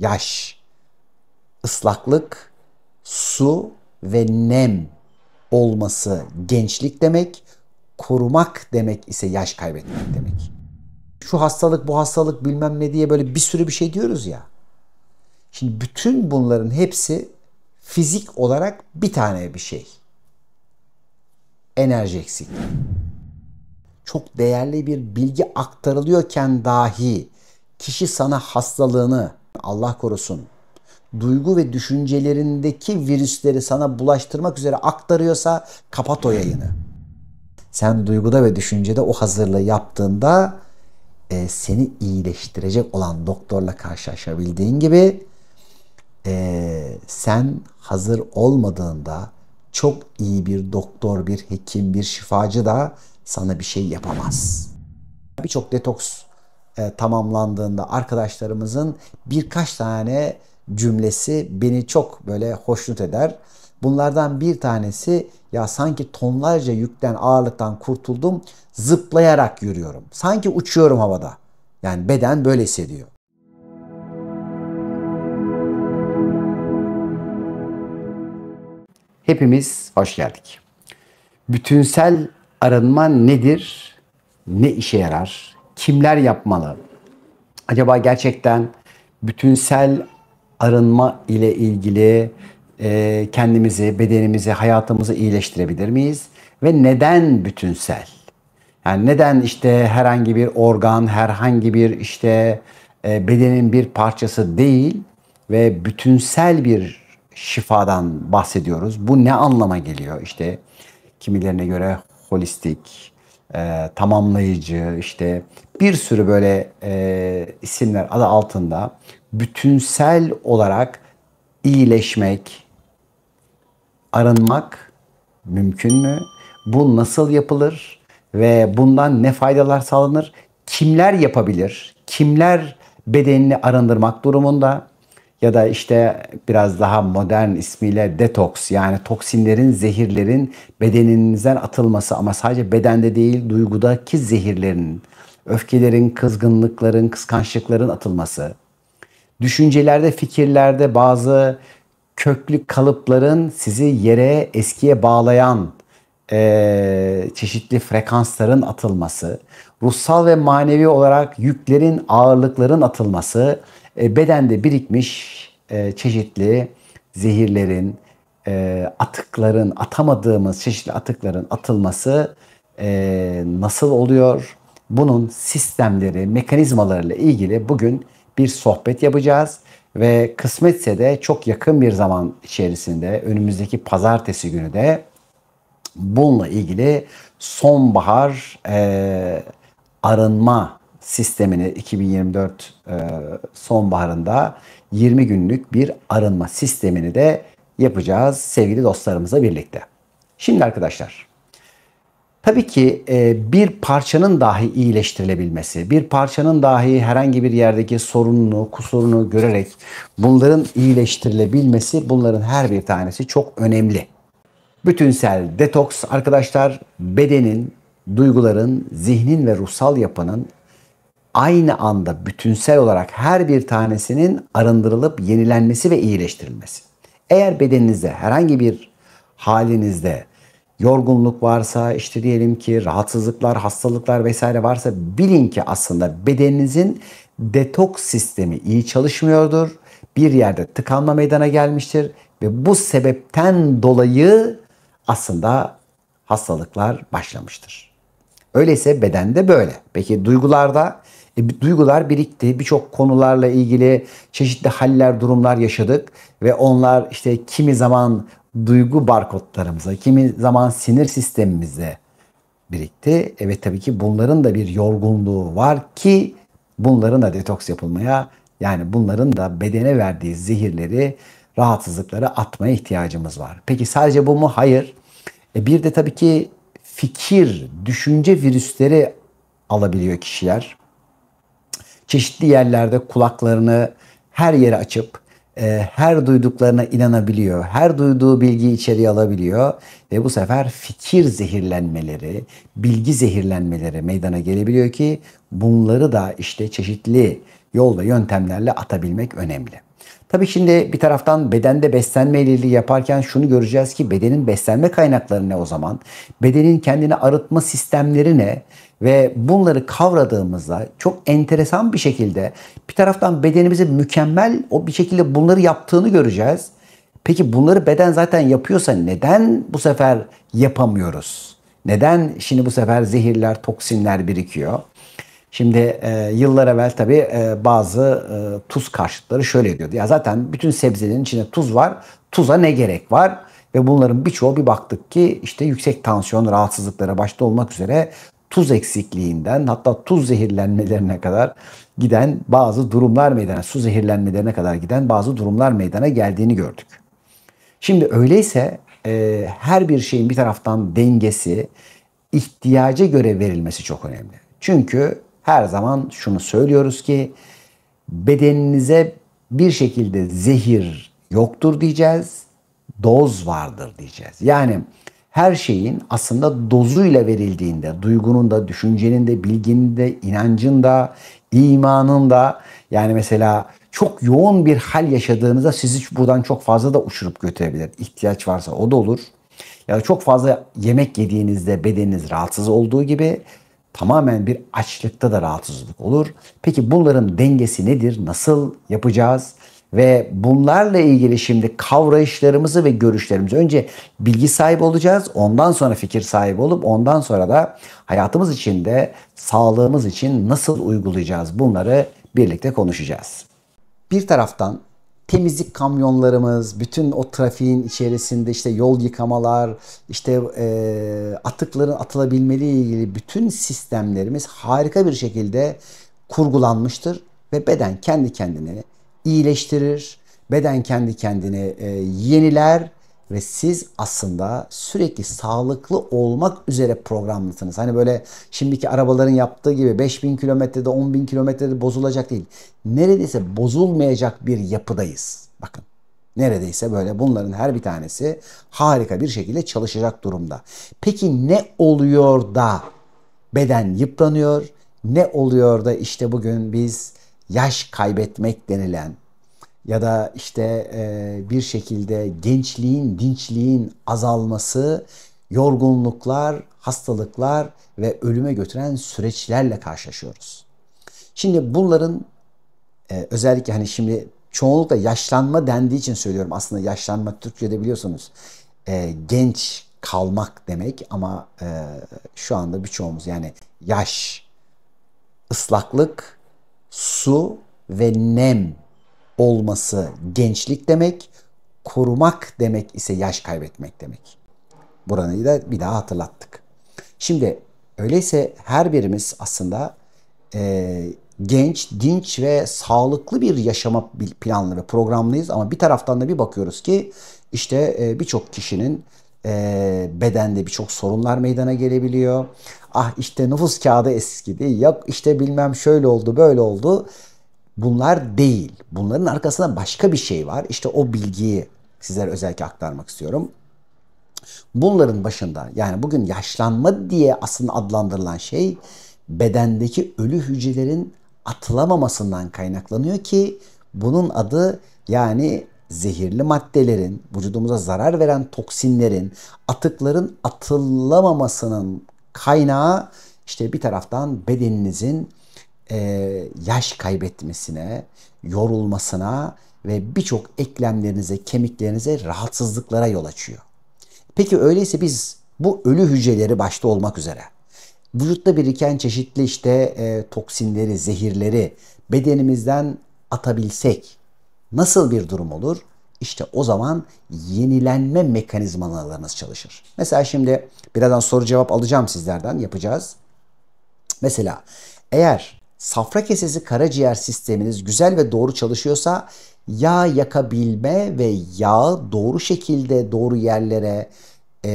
yaş, ıslaklık, su ve nem olması gençlik demek, korumak demek ise yaş kaybetmek demek. Şu hastalık bu hastalık bilmem ne diye böyle bir sürü bir şey diyoruz ya. Şimdi bütün bunların hepsi fizik olarak bir tane bir şey. Enerji eksikliği. Çok değerli bir bilgi aktarılıyorken dahi kişi sana hastalığını Allah korusun duygu ve düşüncelerindeki virüsleri sana bulaştırmak üzere aktarıyorsa kapat o yayını. Sen duyguda ve düşüncede o hazırlığı yaptığında e, seni iyileştirecek olan doktorla karşılaşabildiğin gibi e, sen hazır olmadığında çok iyi bir doktor, bir hekim, bir şifacı da sana bir şey yapamaz. Birçok detoks e, tamamlandığında arkadaşlarımızın birkaç tane cümlesi beni çok böyle hoşnut eder. Bunlardan bir tanesi ya sanki tonlarca yükten ağırlıktan kurtuldum zıplayarak yürüyorum. Sanki uçuyorum havada. Yani beden böyle hissediyor. Hepimiz hoş geldik. Bütünsel arınma nedir? Ne işe yarar? kimler yapmalı? Acaba gerçekten bütünsel arınma ile ilgili e, kendimizi, bedenimizi, hayatımızı iyileştirebilir miyiz? Ve neden bütünsel? Yani neden işte herhangi bir organ, herhangi bir işte e, bedenin bir parçası değil ve bütünsel bir şifadan bahsediyoruz. Bu ne anlama geliyor? İşte kimilerine göre holistik, e, tamamlayıcı işte bir sürü böyle e, isimler adı altında bütünsel olarak iyileşmek, arınmak mümkün mü? Bu nasıl yapılır ve bundan ne faydalar sağlanır? Kimler yapabilir? Kimler bedenini arındırmak durumunda? ya da işte biraz daha modern ismiyle detoks yani toksinlerin, zehirlerin bedeninizden atılması ama sadece bedende değil duygudaki zehirlerin, öfkelerin, kızgınlıkların, kıskançlıkların atılması. Düşüncelerde, fikirlerde bazı köklü kalıpların sizi yere, eskiye bağlayan e, çeşitli frekansların atılması, ruhsal ve manevi olarak yüklerin, ağırlıkların atılması, e, bedende birikmiş e, çeşitli zehirlerin, e, atıkların, atamadığımız çeşitli atıkların atılması nasıl oluyor? Bunun sistemleri, mekanizmalarıyla ilgili bugün bir sohbet yapacağız. Ve kısmetse de çok yakın bir zaman içerisinde önümüzdeki pazartesi günü de bununla ilgili sonbahar e, arınma sistemini 2024 e, sonbaharında 20 günlük bir arınma sistemini de yapacağız sevgili dostlarımızla birlikte. Şimdi arkadaşlar tabii ki e, bir parçanın dahi iyileştirilebilmesi, bir parçanın dahi herhangi bir yerdeki sorununu, kusurunu görerek bunların iyileştirilebilmesi bunların her bir tanesi çok önemli. Bütünsel detoks arkadaşlar bedenin, duyguların, zihnin ve ruhsal yapının aynı anda bütünsel olarak her bir tanesinin arındırılıp yenilenmesi ve iyileştirilmesi. Eğer bedeninizde herhangi bir halinizde yorgunluk varsa, işte diyelim ki rahatsızlıklar, hastalıklar vesaire varsa bilin ki aslında bedeninizin detoks sistemi iyi çalışmıyordur. Bir yerde tıkanma meydana gelmiştir ve bu sebepten dolayı aslında hastalıklar başlamıştır. Öyleyse bedende böyle. Peki duygularda e, duygular birikti. Birçok konularla ilgili çeşitli haller, durumlar yaşadık ve onlar işte kimi zaman duygu barkodlarımıza, kimi zaman sinir sistemimize birikti. Evet tabii ki bunların da bir yorgunluğu var ki bunların da detoks yapılmaya yani bunların da bedene verdiği zehirleri, rahatsızlıkları atmaya ihtiyacımız var. Peki sadece bu mu? Hayır. E bir de tabii ki fikir, düşünce virüsleri alabiliyor kişiler çeşitli yerlerde kulaklarını her yere açıp e, her duyduklarına inanabiliyor. Her duyduğu bilgiyi içeriye alabiliyor ve bu sefer fikir zehirlenmeleri, bilgi zehirlenmeleri meydana gelebiliyor ki bunları da işte çeşitli yol ve yöntemlerle atabilmek önemli. Tabii şimdi bir taraftan bedende beslenme ilgili yaparken şunu göreceğiz ki bedenin beslenme kaynakları ne o zaman? Bedenin kendini arıtma sistemleri ne? ve bunları kavradığımızda çok enteresan bir şekilde bir taraftan bedenimizi mükemmel o bir şekilde bunları yaptığını göreceğiz. Peki bunları beden zaten yapıyorsa neden bu sefer yapamıyoruz? Neden şimdi bu sefer zehirler, toksinler birikiyor? Şimdi e, yıllar evvel tabii e, bazı e, tuz karşıtları şöyle diyordu. Ya zaten bütün sebzelerin içinde tuz var. Tuza ne gerek var? Ve bunların birçoğu bir baktık ki işte yüksek tansiyon rahatsızlıklara başta olmak üzere tuz eksikliğinden hatta tuz zehirlenmelerine kadar giden bazı durumlar meydana, su zehirlenmelerine kadar giden bazı durumlar meydana geldiğini gördük. Şimdi öyleyse e, her bir şeyin bir taraftan dengesi, ihtiyaca göre verilmesi çok önemli. Çünkü her zaman şunu söylüyoruz ki bedeninize bir şekilde zehir yoktur diyeceğiz, doz vardır diyeceğiz. Yani her şeyin aslında dozuyla verildiğinde, duygunun da, düşüncenin de, bilginin de, inancın da, imanın da yani mesela çok yoğun bir hal yaşadığınızda sizi buradan çok fazla da uçurup götürebilir. İhtiyaç varsa o da olur. Ya da çok fazla yemek yediğinizde bedeniniz rahatsız olduğu gibi tamamen bir açlıkta da rahatsızlık olur. Peki bunların dengesi nedir? Nasıl yapacağız? Ve bunlarla ilgili şimdi kavrayışlarımızı ve görüşlerimizi önce bilgi sahibi olacağız. Ondan sonra fikir sahibi olup ondan sonra da hayatımız içinde sağlığımız için nasıl uygulayacağız bunları birlikte konuşacağız. Bir taraftan temizlik kamyonlarımız, bütün o trafiğin içerisinde işte yol yıkamalar, işte e, atıkların atılabilmeli ilgili bütün sistemlerimiz harika bir şekilde kurgulanmıştır ve beden kendi kendini iyileştirir. Beden kendi kendini e, yeniler ve siz aslında sürekli sağlıklı olmak üzere programlısınız. Hani böyle şimdiki arabaların yaptığı gibi 5000 kilometrede 10.000 kilometrede bozulacak değil. Neredeyse bozulmayacak bir yapıdayız. Bakın neredeyse böyle bunların her bir tanesi harika bir şekilde çalışacak durumda. Peki ne oluyor da beden yıpranıyor? Ne oluyor da işte bugün biz yaş kaybetmek denilen ya da işte e, bir şekilde gençliğin, dinçliğin azalması, yorgunluklar, hastalıklar ve ölüme götüren süreçlerle karşılaşıyoruz. Şimdi bunların e, özellikle hani şimdi çoğunlukla yaşlanma dendiği için söylüyorum. Aslında yaşlanma Türkçe'de biliyorsunuz e, genç kalmak demek ama e, şu anda birçoğumuz yani yaş, ıslaklık su ve nem olması gençlik demek, korumak demek ise yaş kaybetmek demek. Buranı da bir daha hatırlattık. Şimdi öyleyse her birimiz aslında e, genç, dinç ve sağlıklı bir yaşama planlı ve programlıyız. Ama bir taraftan da bir bakıyoruz ki işte e, birçok kişinin e, bedende birçok sorunlar meydana gelebiliyor. Ah işte nüfus kağıdı eskidi, yok işte bilmem şöyle oldu böyle oldu. Bunlar değil. Bunların arkasında başka bir şey var. İşte o bilgiyi sizlere özellikle aktarmak istiyorum. Bunların başında yani bugün yaşlanma diye aslında adlandırılan şey bedendeki ölü hücrelerin atılamamasından kaynaklanıyor ki bunun adı yani zehirli maddelerin, vücudumuza zarar veren toksinlerin, atıkların atılamamasının kaynağı işte bir taraftan bedeninizin e, yaş kaybetmesine, yorulmasına ve birçok eklemlerinize, kemiklerinize rahatsızlıklara yol açıyor. Peki öyleyse biz bu ölü hücreleri başta olmak üzere vücutta biriken çeşitli işte e, toksinleri, zehirleri bedenimizden atabilsek, Nasıl bir durum olur? İşte o zaman yenilenme mekanizmalarınız çalışır. Mesela şimdi birazdan soru cevap alacağım sizlerden yapacağız. Mesela eğer safra kesesi karaciğer sisteminiz güzel ve doğru çalışıyorsa yağ yakabilme ve yağ doğru şekilde doğru yerlere e,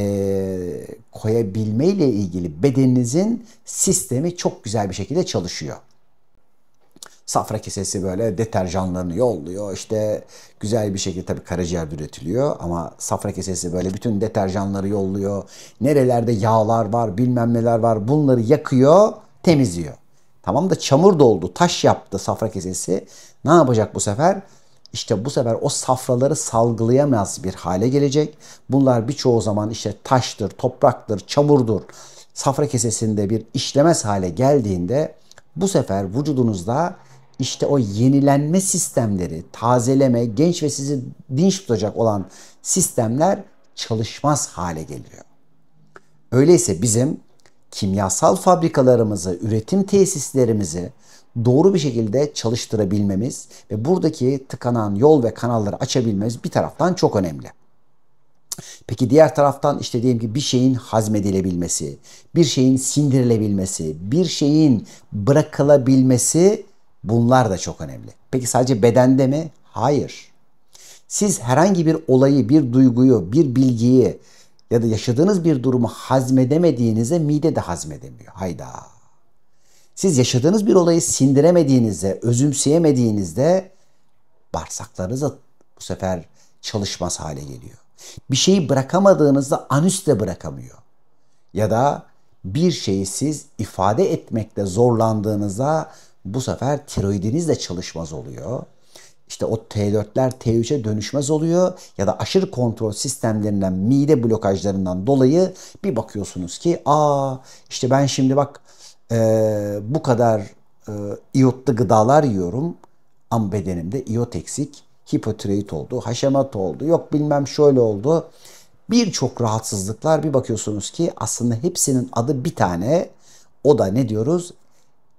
koyabilme ile ilgili bedeninizin sistemi çok güzel bir şekilde çalışıyor. Safra kesesi böyle deterjanlarını yolluyor. İşte güzel bir şekilde tabii karaciğer üretiliyor ama safra kesesi böyle bütün deterjanları yolluyor. Nerelerde yağlar var, bilmem neler var. Bunları yakıyor, temizliyor. Tamam da çamur doldu, taş yaptı safra kesesi. Ne yapacak bu sefer? İşte bu sefer o safraları salgılayamaz bir hale gelecek. Bunlar birçoğu zaman işte taştır, topraktır, çamurdur. Safra kesesinde bir işlemez hale geldiğinde bu sefer vücudunuzda işte o yenilenme sistemleri, tazeleme, genç ve sizi dinç tutacak olan sistemler çalışmaz hale geliyor. Öyleyse bizim kimyasal fabrikalarımızı, üretim tesislerimizi doğru bir şekilde çalıştırabilmemiz ve buradaki tıkanan yol ve kanalları açabilmemiz bir taraftan çok önemli. Peki diğer taraftan işte diyelim ki bir şeyin hazmedilebilmesi, bir şeyin sindirilebilmesi, bir şeyin bırakılabilmesi Bunlar da çok önemli. Peki sadece bedende mi? Hayır. Siz herhangi bir olayı, bir duyguyu, bir bilgiyi ya da yaşadığınız bir durumu hazmedemediğinizde mide de hazmedemiyor. Hayda. Siz yaşadığınız bir olayı sindiremediğinizde, özümseyemediğinizde bağırsaklarınız da bu sefer çalışmaz hale geliyor. Bir şeyi bırakamadığınızda anüs de bırakamıyor. Ya da bir şeyi siz ifade etmekte zorlandığınızda bu sefer tiroidiniz de çalışmaz oluyor. İşte o T4'ler T3'e dönüşmez oluyor ya da aşırı kontrol sistemlerinden, mide blokajlarından dolayı bir bakıyorsunuz ki aa işte ben şimdi bak e, bu kadar e, iyotlu gıdalar yiyorum ama bedenimde iot eksik, hipotireoid oldu, haşemat oldu, yok bilmem şöyle oldu. Birçok rahatsızlıklar bir bakıyorsunuz ki aslında hepsinin adı bir tane o da ne diyoruz?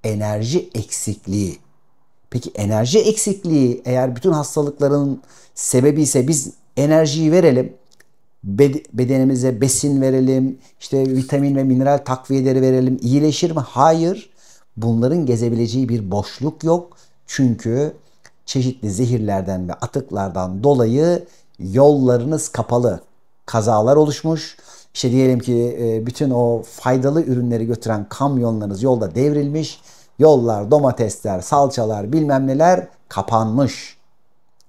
enerji eksikliği. Peki enerji eksikliği eğer bütün hastalıkların sebebi ise biz enerjiyi verelim. Bedenimize besin verelim, işte vitamin ve mineral takviyeleri verelim. İyileşir mi? Hayır. Bunların gezebileceği bir boşluk yok. Çünkü çeşitli zehirlerden ve atıklardan dolayı yollarınız kapalı. Kazalar oluşmuş. İşte diyelim ki e, bütün o faydalı ürünleri götüren kamyonlarınız yolda devrilmiş Yollar, domatesler, salçalar bilmem neler kapanmış.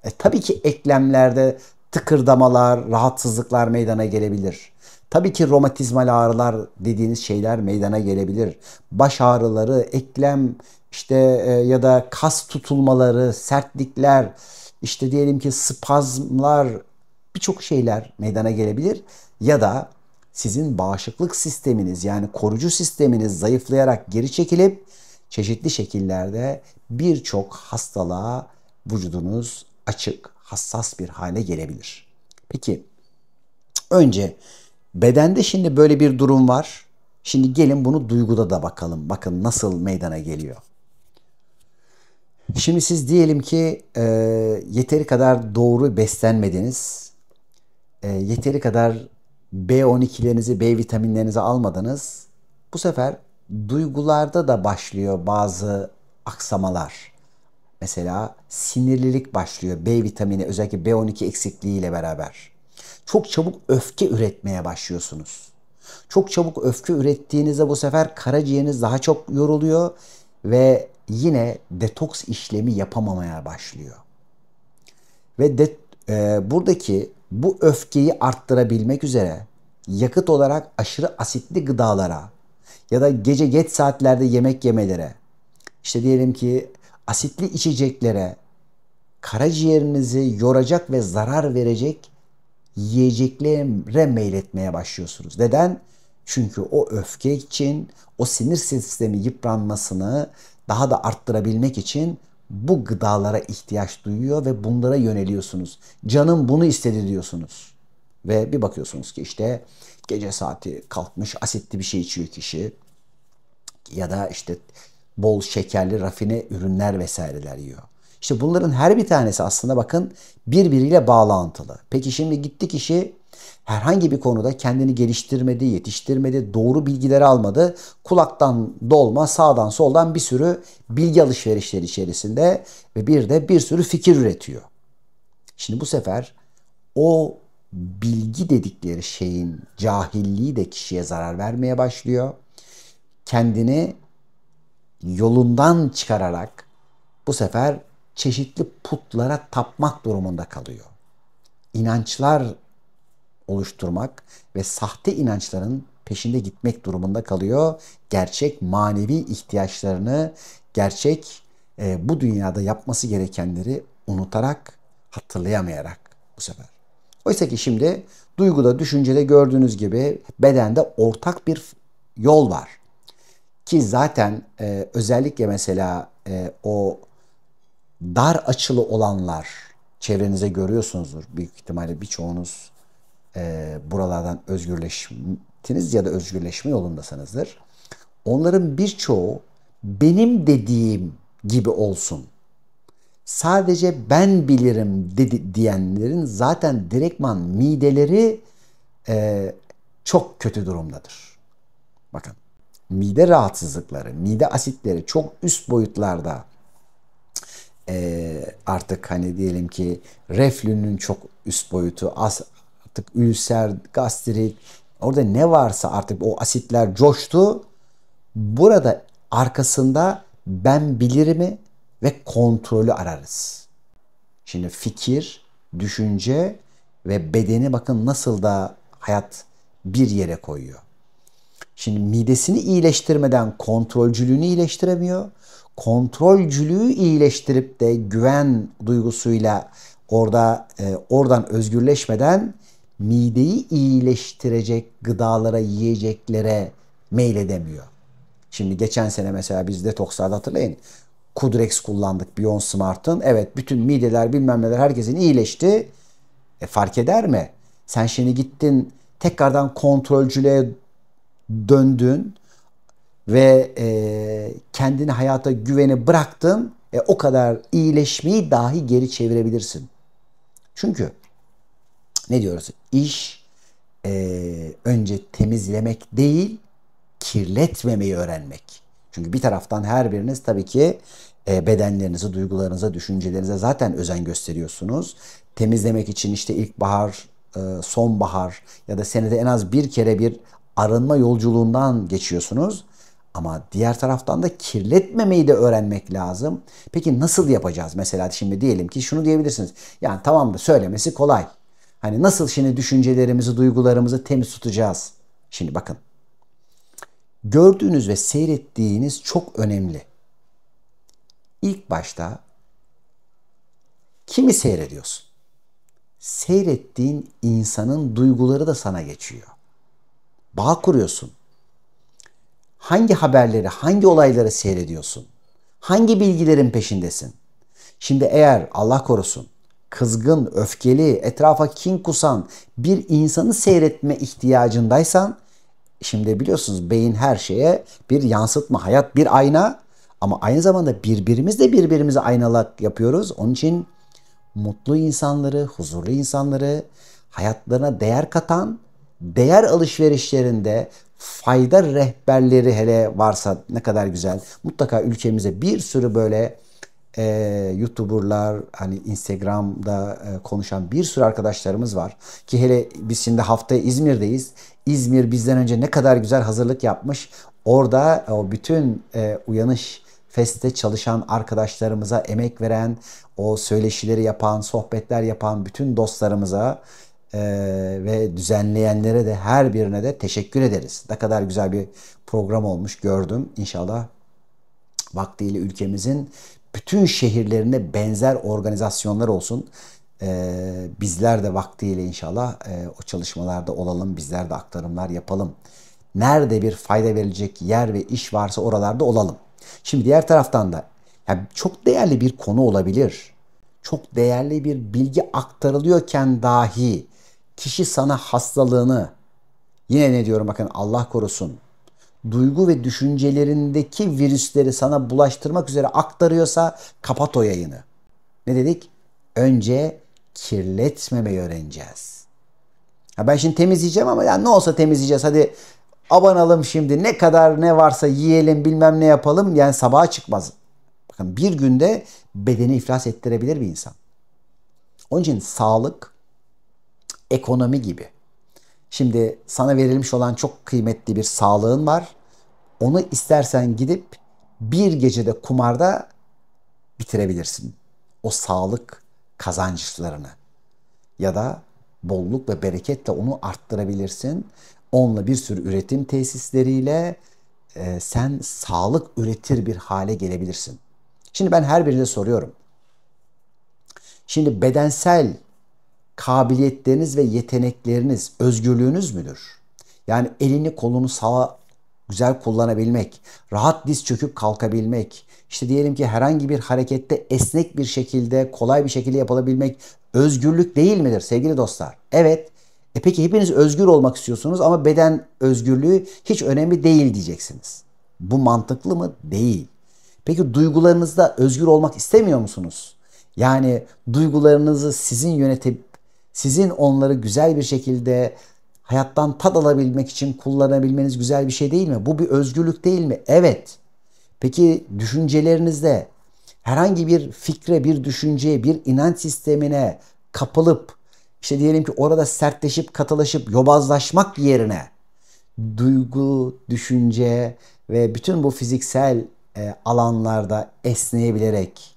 E, tabii ki eklemlerde tıkırdamalar, rahatsızlıklar meydana gelebilir. Tabii ki romatizmal ağrılar dediğiniz şeyler meydana gelebilir. Baş ağrıları, eklem işte e, ya da kas tutulmaları, sertlikler, işte diyelim ki spazmlar birçok şeyler meydana gelebilir ya da sizin bağışıklık sisteminiz yani korucu sisteminiz zayıflayarak geri çekilip çeşitli şekillerde birçok hastalığa vücudunuz açık, hassas bir hale gelebilir. Peki önce bedende şimdi böyle bir durum var. Şimdi gelin bunu duyguda da bakalım. Bakın nasıl meydana geliyor. Şimdi siz diyelim ki e, yeteri kadar doğru beslenmediniz. E, yeteri kadar B12'lerinizi, B vitaminlerinizi almadınız. Bu sefer duygularda da başlıyor bazı aksamalar. Mesela sinirlilik başlıyor B vitamini özellikle B12 eksikliğiyle beraber. Çok çabuk öfke üretmeye başlıyorsunuz. Çok çabuk öfke ürettiğinizde bu sefer karaciğeriniz daha çok yoruluyor ve yine detoks işlemi yapamamaya başlıyor. Ve de, e, buradaki bu öfkeyi arttırabilmek üzere yakıt olarak aşırı asitli gıdalara ya da gece geç saatlerde yemek yemelere, işte diyelim ki asitli içeceklere, karaciğerinizi yoracak ve zarar verecek yiyeceklere meyletmeye başlıyorsunuz. Neden? Çünkü o öfke için, o sinir sistemi yıpranmasını daha da arttırabilmek için bu gıdalara ihtiyaç duyuyor ve bunlara yöneliyorsunuz. Canım bunu istedi diyorsunuz. Ve bir bakıyorsunuz ki işte gece saati kalkmış asitli bir şey içiyor kişi ya da işte bol şekerli rafine ürünler vesaireler yiyor. İşte bunların her bir tanesi aslında bakın birbiriyle bağlantılı. Peki şimdi gitti kişi herhangi bir konuda kendini geliştirmedi, yetiştirmedi, doğru bilgileri almadı. Kulaktan dolma, sağdan soldan bir sürü bilgi alışverişleri içerisinde ve bir de bir sürü fikir üretiyor. Şimdi bu sefer o bilgi dedikleri şeyin cahilliği de kişiye zarar vermeye başlıyor. Kendini yolundan çıkararak bu sefer çeşitli putlara tapmak durumunda kalıyor. İnançlar oluşturmak ve sahte inançların peşinde gitmek durumunda kalıyor. Gerçek manevi ihtiyaçlarını, gerçek e, bu dünyada yapması gerekenleri unutarak, hatırlayamayarak bu sefer. Oysa ki şimdi duyguda, düşüncede gördüğünüz gibi bedende ortak bir yol var. Ki zaten e, özellikle mesela e, o dar açılı olanlar çevrenize görüyorsunuzdur. Büyük ihtimalle birçoğunuz e, buralardan özgürleştiniz ya da özgürleşme yolundasınızdır. Onların birçoğu benim dediğim gibi olsun sadece ben bilirim dedi, diyenlerin zaten direktman mideleri e, çok kötü durumdadır. Bakın mide rahatsızlıkları, mide asitleri çok üst boyutlarda e, artık hani diyelim ki reflünün çok üst boyutu as, artık ülser, gastrit orada ne varsa artık o asitler coştu. Burada arkasında ben bilirim mi? ve kontrolü ararız. Şimdi fikir, düşünce ve bedeni bakın nasıl da hayat bir yere koyuyor. Şimdi midesini iyileştirmeden kontrolcülüğünü iyileştiremiyor. Kontrolcülüğü iyileştirip de güven duygusuyla orada e, oradan özgürleşmeden mideyi iyileştirecek gıdalara, yiyeceklere meyledemiyor. Şimdi geçen sene mesela biz detokslarda hatırlayın Kudrex kullandık Beyond Smart'ın. Evet bütün mideler bilmem neler herkesin iyileşti. E, fark eder mi? Sen şimdi gittin tekrardan kontrolcülüğe döndün ve e, kendini hayata güveni bıraktın. E, o kadar iyileşmeyi dahi geri çevirebilirsin. Çünkü ne diyoruz? İş e, önce temizlemek değil kirletmemeyi öğrenmek. Çünkü bir taraftan her biriniz tabii ki e, bedenlerinizi, duygularınıza, düşüncelerinize zaten özen gösteriyorsunuz. Temizlemek için işte ilkbahar, e, sonbahar ya da senede en az bir kere bir arınma yolculuğundan geçiyorsunuz. Ama diğer taraftan da kirletmemeyi de öğrenmek lazım. Peki nasıl yapacağız? Mesela şimdi diyelim ki şunu diyebilirsiniz. Yani tamam da söylemesi kolay. Hani nasıl şimdi düşüncelerimizi, duygularımızı temiz tutacağız? Şimdi bakın gördüğünüz ve seyrettiğiniz çok önemli. İlk başta kimi seyrediyorsun? Seyrettiğin insanın duyguları da sana geçiyor. Bağ kuruyorsun. Hangi haberleri, hangi olayları seyrediyorsun? Hangi bilgilerin peşindesin? Şimdi eğer Allah korusun kızgın, öfkeli, etrafa kin kusan bir insanı seyretme ihtiyacındaysan Şimdi biliyorsunuz beyin her şeye bir yansıtma, hayat bir ayna ama aynı zamanda birbirimizle birbirimize aynalak yapıyoruz. Onun için mutlu insanları, huzurlu insanları, hayatlarına değer katan, değer alışverişlerinde fayda rehberleri hele varsa ne kadar güzel. Mutlaka ülkemize bir sürü böyle e, YouTuber'lar, hani Instagram'da e, konuşan bir sürü arkadaşlarımız var. Ki hele biz şimdi hafta İzmir'deyiz. İzmir bizden önce ne kadar güzel hazırlık yapmış. Orada e, o bütün e, uyanış feste çalışan arkadaşlarımıza emek veren, o söyleşileri yapan, sohbetler yapan bütün dostlarımıza e, ve düzenleyenlere de her birine de teşekkür ederiz. Ne kadar güzel bir program olmuş gördüm. İnşallah vaktiyle ülkemizin bütün şehirlerinde benzer organizasyonlar olsun. Ee, bizler de vaktiyle inşallah e, o çalışmalarda olalım, bizler de aktarımlar yapalım. Nerede bir fayda verilecek yer ve iş varsa oralarda olalım. Şimdi diğer taraftan da yani çok değerli bir konu olabilir. Çok değerli bir bilgi aktarılıyorken dahi kişi sana hastalığını yine ne diyorum bakın Allah korusun duygu ve düşüncelerindeki virüsleri sana bulaştırmak üzere aktarıyorsa kapat o yayını. Ne dedik? Önce kirletmemeyi öğreneceğiz. Ha ben şimdi temizleyeceğim ama yani ne olsa temizleyeceğiz. Hadi abanalım şimdi ne kadar ne varsa yiyelim bilmem ne yapalım. Yani sabaha çıkmaz. Bakın bir günde bedeni iflas ettirebilir bir insan. Onun için sağlık, ekonomi gibi. Şimdi sana verilmiş olan çok kıymetli bir sağlığın var. Onu istersen gidip bir gecede kumarda bitirebilirsin. O sağlık kazançlarını ya da bolluk ve bereketle onu arttırabilirsin. Onunla bir sürü üretim tesisleriyle e, sen sağlık üretir bir hale gelebilirsin. Şimdi ben her birine soruyorum. Şimdi bedensel kabiliyetleriniz ve yetenekleriniz özgürlüğünüz müdür? Yani elini kolunu sağa güzel kullanabilmek, rahat diz çöküp kalkabilmek, işte diyelim ki herhangi bir harekette esnek bir şekilde, kolay bir şekilde yapılabilmek özgürlük değil midir sevgili dostlar? Evet. E peki hepiniz özgür olmak istiyorsunuz ama beden özgürlüğü hiç önemli değil diyeceksiniz. Bu mantıklı mı? Değil. Peki duygularınızda özgür olmak istemiyor musunuz? Yani duygularınızı sizin yönetip sizin onları güzel bir şekilde hayattan tad alabilmek için kullanabilmeniz güzel bir şey değil mi? Bu bir özgürlük değil mi? Evet. Peki düşüncelerinizde herhangi bir fikre, bir düşünceye, bir inanç sistemine kapılıp işte diyelim ki orada sertleşip, katılaşıp, yobazlaşmak yerine duygu, düşünce ve bütün bu fiziksel e, alanlarda esneyebilerek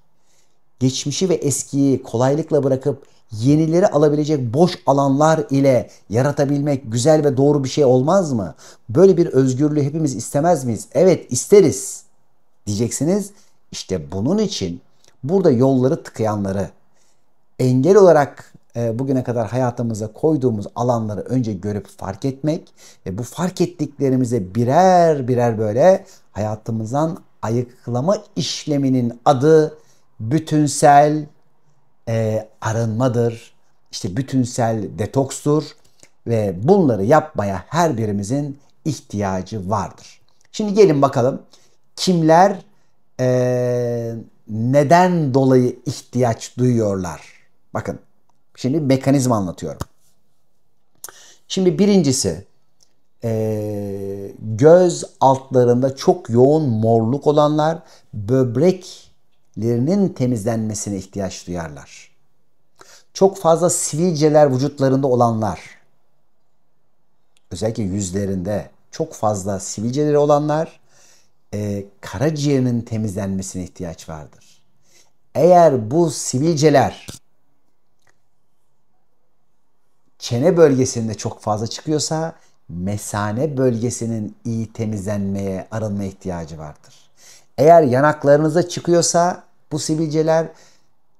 geçmişi ve eskiyi kolaylıkla bırakıp yenileri alabilecek boş alanlar ile yaratabilmek güzel ve doğru bir şey olmaz mı? Böyle bir özgürlüğü hepimiz istemez miyiz? Evet isteriz. Diyeceksiniz İşte bunun için burada yolları tıkayanları engel olarak e, bugüne kadar hayatımıza koyduğumuz alanları önce görüp fark etmek ve bu fark ettiklerimize birer birer böyle hayatımızdan ayıklama işleminin adı bütünsel e, arınmadır. İşte bütünsel detokstur ve bunları yapmaya her birimizin ihtiyacı vardır. Şimdi gelin bakalım kimler e, neden dolayı ihtiyaç duyuyorlar? Bakın şimdi mekanizma anlatıyorum. Şimdi birincisi e, göz altlarında çok yoğun morluk olanlar böbreklerinin temizlenmesine ihtiyaç duyarlar. Çok fazla sivilceler vücutlarında olanlar, özellikle yüzlerinde çok fazla sivilceleri olanlar e, karaciğerinin temizlenmesine ihtiyaç vardır. Eğer bu sivilceler çene bölgesinde çok fazla çıkıyorsa mesane bölgesinin iyi temizlenmeye, arınma ihtiyacı vardır. Eğer yanaklarınıza çıkıyorsa bu sivilceler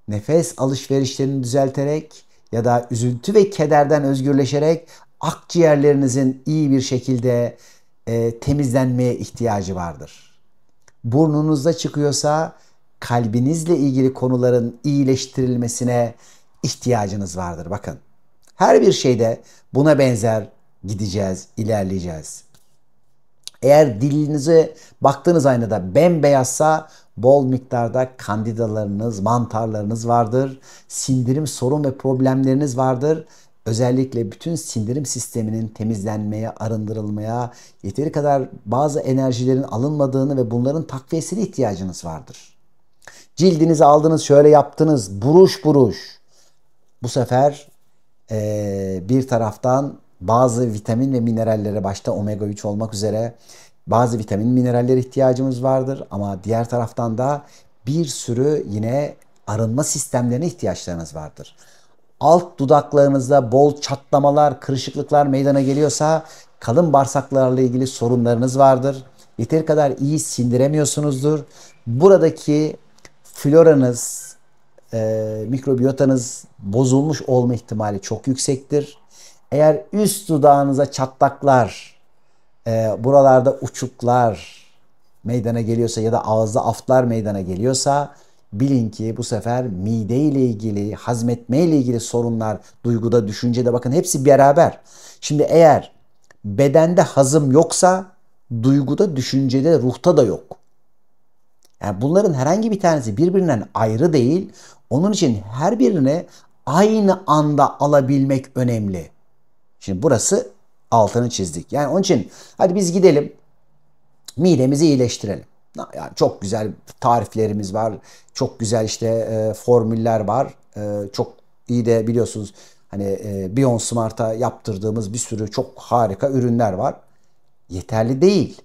nefes alışverişlerini düzelterek ya da üzüntü ve kederden özgürleşerek akciğerlerinizin iyi bir şekilde e, temizlenmeye ihtiyacı vardır. Burnunuzda çıkıyorsa kalbinizle ilgili konuların iyileştirilmesine ihtiyacınız vardır. Bakın her bir şeyde buna benzer gideceğiz, ilerleyeceğiz. Eğer dilinize baktığınız aynada bembeyazsa bol miktarda kandidalarınız, mantarlarınız vardır. Sindirim sorun ve problemleriniz vardır özellikle bütün sindirim sisteminin temizlenmeye, arındırılmaya, yeteri kadar bazı enerjilerin alınmadığını ve bunların takviyesine ihtiyacınız vardır. Cildinizi aldınız, şöyle yaptınız, buruş buruş. Bu sefer ee, bir taraftan bazı vitamin ve minerallere başta omega 3 olmak üzere bazı vitamin minerallere ihtiyacımız vardır ama diğer taraftan da bir sürü yine arınma sistemlerine ihtiyaçlarınız vardır alt dudaklarınızda bol çatlamalar, kırışıklıklar meydana geliyorsa kalın bağırsaklarla ilgili sorunlarınız vardır. Yeteri kadar iyi sindiremiyorsunuzdur. Buradaki floranız, e, mikrobiyotanız bozulmuş olma ihtimali çok yüksektir. Eğer üst dudağınıza çatlaklar, e, buralarda uçuklar meydana geliyorsa ya da ağızda aftlar meydana geliyorsa bilin ki bu sefer mide ile ilgili, hazmetme ile ilgili sorunlar, duyguda, düşüncede bakın hepsi beraber. Şimdi eğer bedende hazım yoksa duyguda, düşüncede, ruhta da yok. Yani bunların herhangi bir tanesi birbirinden ayrı değil. Onun için her birini aynı anda alabilmek önemli. Şimdi burası altını çizdik. Yani onun için hadi biz gidelim midemizi iyileştirelim. Yani çok güzel tariflerimiz var. Çok güzel işte e, formüller var. E, çok iyi de biliyorsunuz hani e, Bion Smart'a yaptırdığımız bir sürü çok harika ürünler var. Yeterli değil.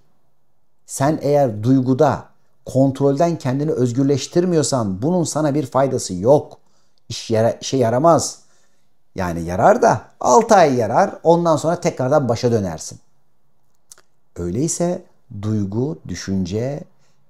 Sen eğer duyguda kontrolden kendini özgürleştirmiyorsan bunun sana bir faydası yok. İş yara, işe yaramaz. Yani yarar da 6 ay yarar ondan sonra tekrardan başa dönersin. Öyleyse duygu, düşünce,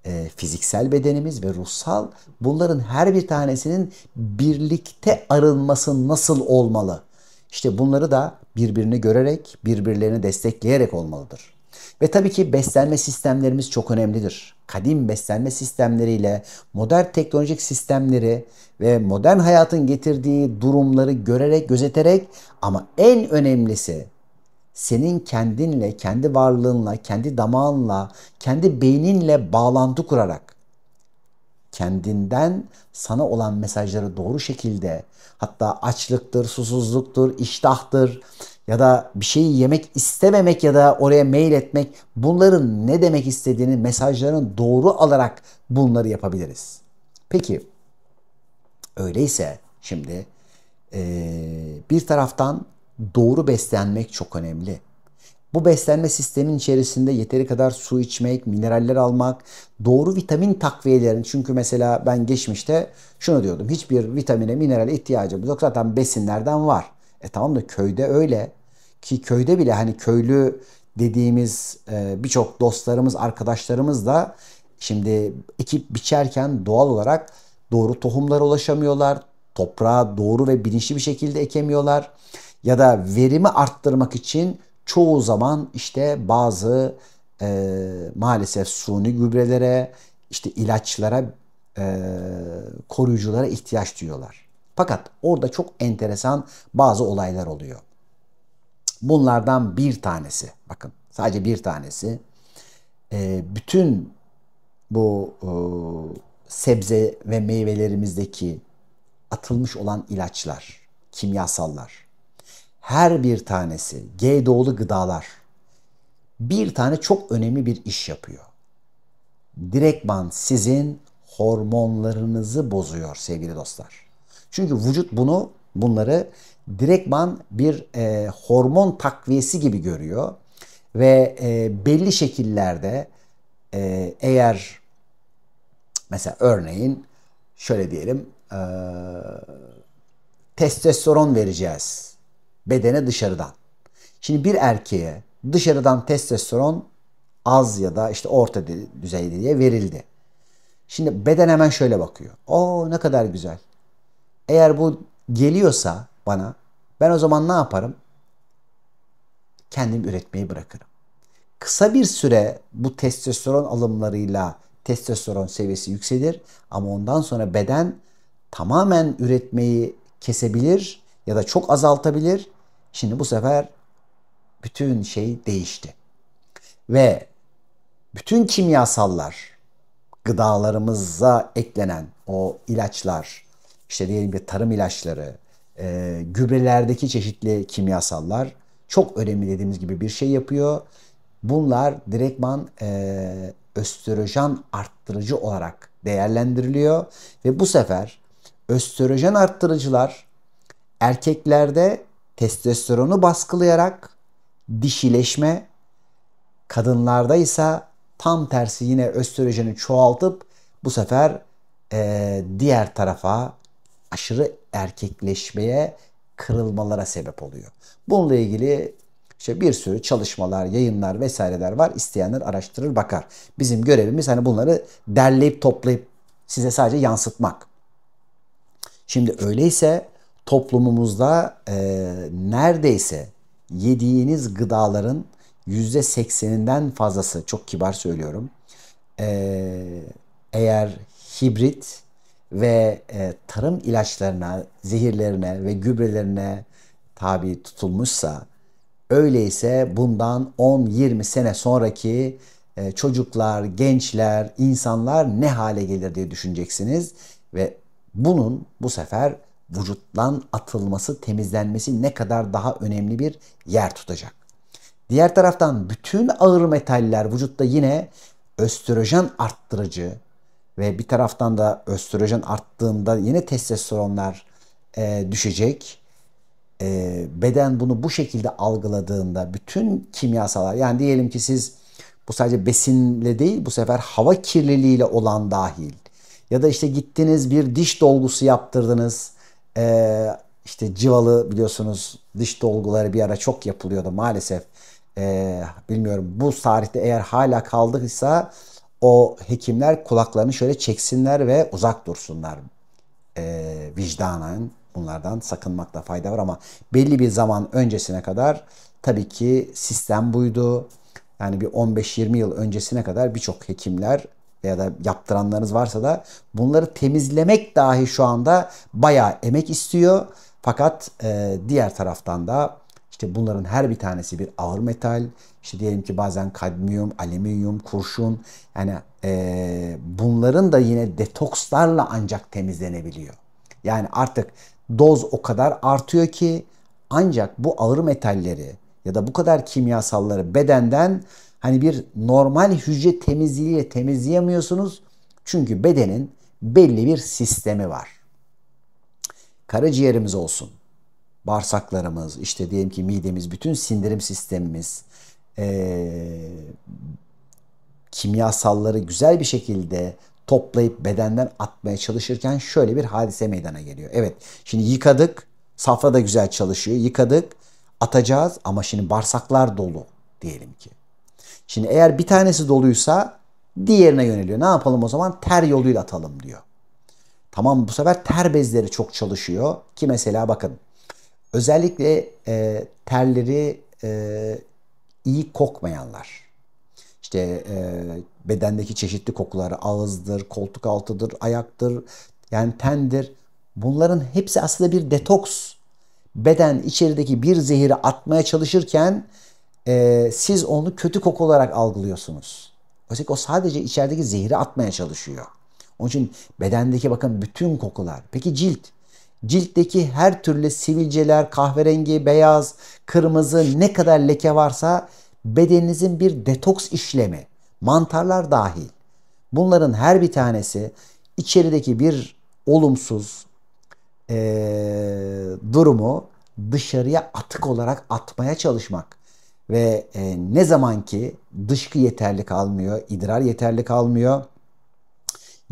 e, fiziksel bedenimiz ve ruhsal bunların her bir tanesinin birlikte arınması nasıl olmalı? İşte bunları da birbirini görerek, birbirlerini destekleyerek olmalıdır. Ve tabii ki beslenme sistemlerimiz çok önemlidir. Kadim beslenme sistemleriyle modern teknolojik sistemleri ve modern hayatın getirdiği durumları görerek, gözeterek ama en önemlisi senin kendinle, kendi varlığınla, kendi damağınla, kendi beyninle bağlantı kurarak kendinden sana olan mesajları doğru şekilde hatta açlıktır, susuzluktur, iştahtır ya da bir şeyi yemek istememek ya da oraya mail etmek bunların ne demek istediğini mesajların doğru alarak bunları yapabiliriz. Peki öyleyse şimdi ee, bir taraftan doğru beslenmek çok önemli. Bu beslenme sistemin içerisinde yeteri kadar su içmek, mineraller almak, doğru vitamin takviyelerini çünkü mesela ben geçmişte şunu diyordum. Hiçbir vitamine, minerale ihtiyacım yok. Zaten besinlerden var. E tamam da köyde öyle ki köyde bile hani köylü dediğimiz e, birçok dostlarımız, arkadaşlarımız da şimdi ekip biçerken doğal olarak doğru tohumlara ulaşamıyorlar. Toprağa doğru ve bilinçli bir şekilde ekemiyorlar ya da verimi arttırmak için çoğu zaman işte bazı e, maalesef suni gübrelere, işte ilaçlara, e, koruyuculara ihtiyaç duyuyorlar. Fakat orada çok enteresan bazı olaylar oluyor. Bunlardan bir tanesi, bakın sadece bir tanesi, e, bütün bu e, sebze ve meyvelerimizdeki atılmış olan ilaçlar, kimyasallar, her bir tanesi G doğulu gıdalar bir tane çok önemli bir iş yapıyor. Direktman sizin hormonlarınızı bozuyor sevgili dostlar. Çünkü vücut bunu bunları direktman bir e, hormon takviyesi gibi görüyor ve e, belli şekillerde e, eğer mesela örneğin şöyle diyelim e, testosteron vereceğiz bedene dışarıdan. Şimdi bir erkeğe dışarıdan testosteron az ya da işte orta düzeyde diye verildi. Şimdi beden hemen şöyle bakıyor. o ne kadar güzel. Eğer bu geliyorsa bana ben o zaman ne yaparım? Kendim üretmeyi bırakırım. Kısa bir süre bu testosteron alımlarıyla testosteron seviyesi yükselir ama ondan sonra beden tamamen üretmeyi kesebilir ya da çok azaltabilir Şimdi bu sefer bütün şey değişti. Ve bütün kimyasallar, gıdalarımıza eklenen o ilaçlar, işte diyelim ki tarım ilaçları, e, gübrelerdeki çeşitli kimyasallar çok önemli dediğimiz gibi bir şey yapıyor. Bunlar direktman e, östrojen arttırıcı olarak değerlendiriliyor ve bu sefer östrojen arttırıcılar erkeklerde testosteronu baskılayarak dişileşme, kadınlarda ise tam tersi yine östrojeni çoğaltıp bu sefer e, diğer tarafa aşırı erkekleşmeye, kırılmalara sebep oluyor. Bununla ilgili işte bir sürü çalışmalar, yayınlar vesaireler var. İsteyenler araştırır bakar. Bizim görevimiz hani bunları derleyip toplayıp size sadece yansıtmak. Şimdi öyleyse toplumumuzda e, neredeyse yediğiniz gıdaların yüzde sekseninden fazlası çok kibar söylüyorum. E, eğer hibrit ve e, tarım ilaçlarına, zehirlerine ve gübrelerine tabi tutulmuşsa öyleyse bundan 10-20 sene sonraki e, çocuklar, gençler, insanlar ne hale gelir diye düşüneceksiniz ve bunun bu sefer vücuttan atılması, temizlenmesi ne kadar daha önemli bir yer tutacak. Diğer taraftan bütün ağır metaller vücutta yine östrojen arttırıcı ve bir taraftan da östrojen arttığında yine testosteronlar e, düşecek. E, beden bunu bu şekilde algıladığında bütün kimyasalar yani diyelim ki siz bu sadece besinle değil bu sefer hava kirliliğiyle olan dahil. Ya da işte gittiniz bir diş dolgusu yaptırdınız e, işte civalı biliyorsunuz diş dolguları bir ara çok yapılıyordu maalesef. E, bilmiyorum bu tarihte eğer hala kaldıysa o hekimler kulaklarını şöyle çeksinler ve uzak dursunlar. E, vicdanen bunlardan sakınmakta fayda var ama belli bir zaman öncesine kadar tabii ki sistem buydu. Yani bir 15-20 yıl öncesine kadar birçok hekimler ya da yaptıranlarınız varsa da bunları temizlemek dahi şu anda bayağı emek istiyor. Fakat e, diğer taraftan da işte bunların her bir tanesi bir ağır metal. İşte diyelim ki bazen kadmiyum, alüminyum, kurşun. Yani e, bunların da yine detokslarla ancak temizlenebiliyor. Yani artık doz o kadar artıyor ki ancak bu ağır metalleri ya da bu kadar kimyasalları bedenden hani bir normal hücre temizliğiyle temizleyemiyorsunuz. Çünkü bedenin belli bir sistemi var. Karaciğerimiz olsun, bağırsaklarımız, işte diyelim ki midemiz, bütün sindirim sistemimiz, ee, kimyasalları güzel bir şekilde toplayıp bedenden atmaya çalışırken şöyle bir hadise meydana geliyor. Evet şimdi yıkadık, safra da güzel çalışıyor, yıkadık, atacağız ama şimdi bağırsaklar dolu diyelim ki. Şimdi eğer bir tanesi doluysa diğerine yöneliyor. Ne yapalım o zaman? Ter yoluyla atalım diyor. Tamam bu sefer ter bezleri çok çalışıyor ki mesela bakın özellikle e, terleri e, iyi kokmayanlar işte e, bedendeki çeşitli kokuları ağızdır, koltuk altıdır, ayaktır yani tendir bunların hepsi aslında bir detoks. Beden içerideki bir zehri atmaya çalışırken e, siz onu kötü koku olarak algılıyorsunuz. Oysa o sadece içerideki zehri atmaya çalışıyor. Onun için bedendeki bakın bütün kokular. Peki cilt? Ciltteki her türlü sivilceler, kahverengi, beyaz, kırmızı ne kadar leke varsa bedeninizin bir detoks işlemi. Mantarlar dahil. Bunların her bir tanesi içerideki bir olumsuz e, durumu dışarıya atık olarak atmaya çalışmak. Ve e, ne zaman ki dışkı yeterli kalmıyor, idrar yeterli kalmıyor,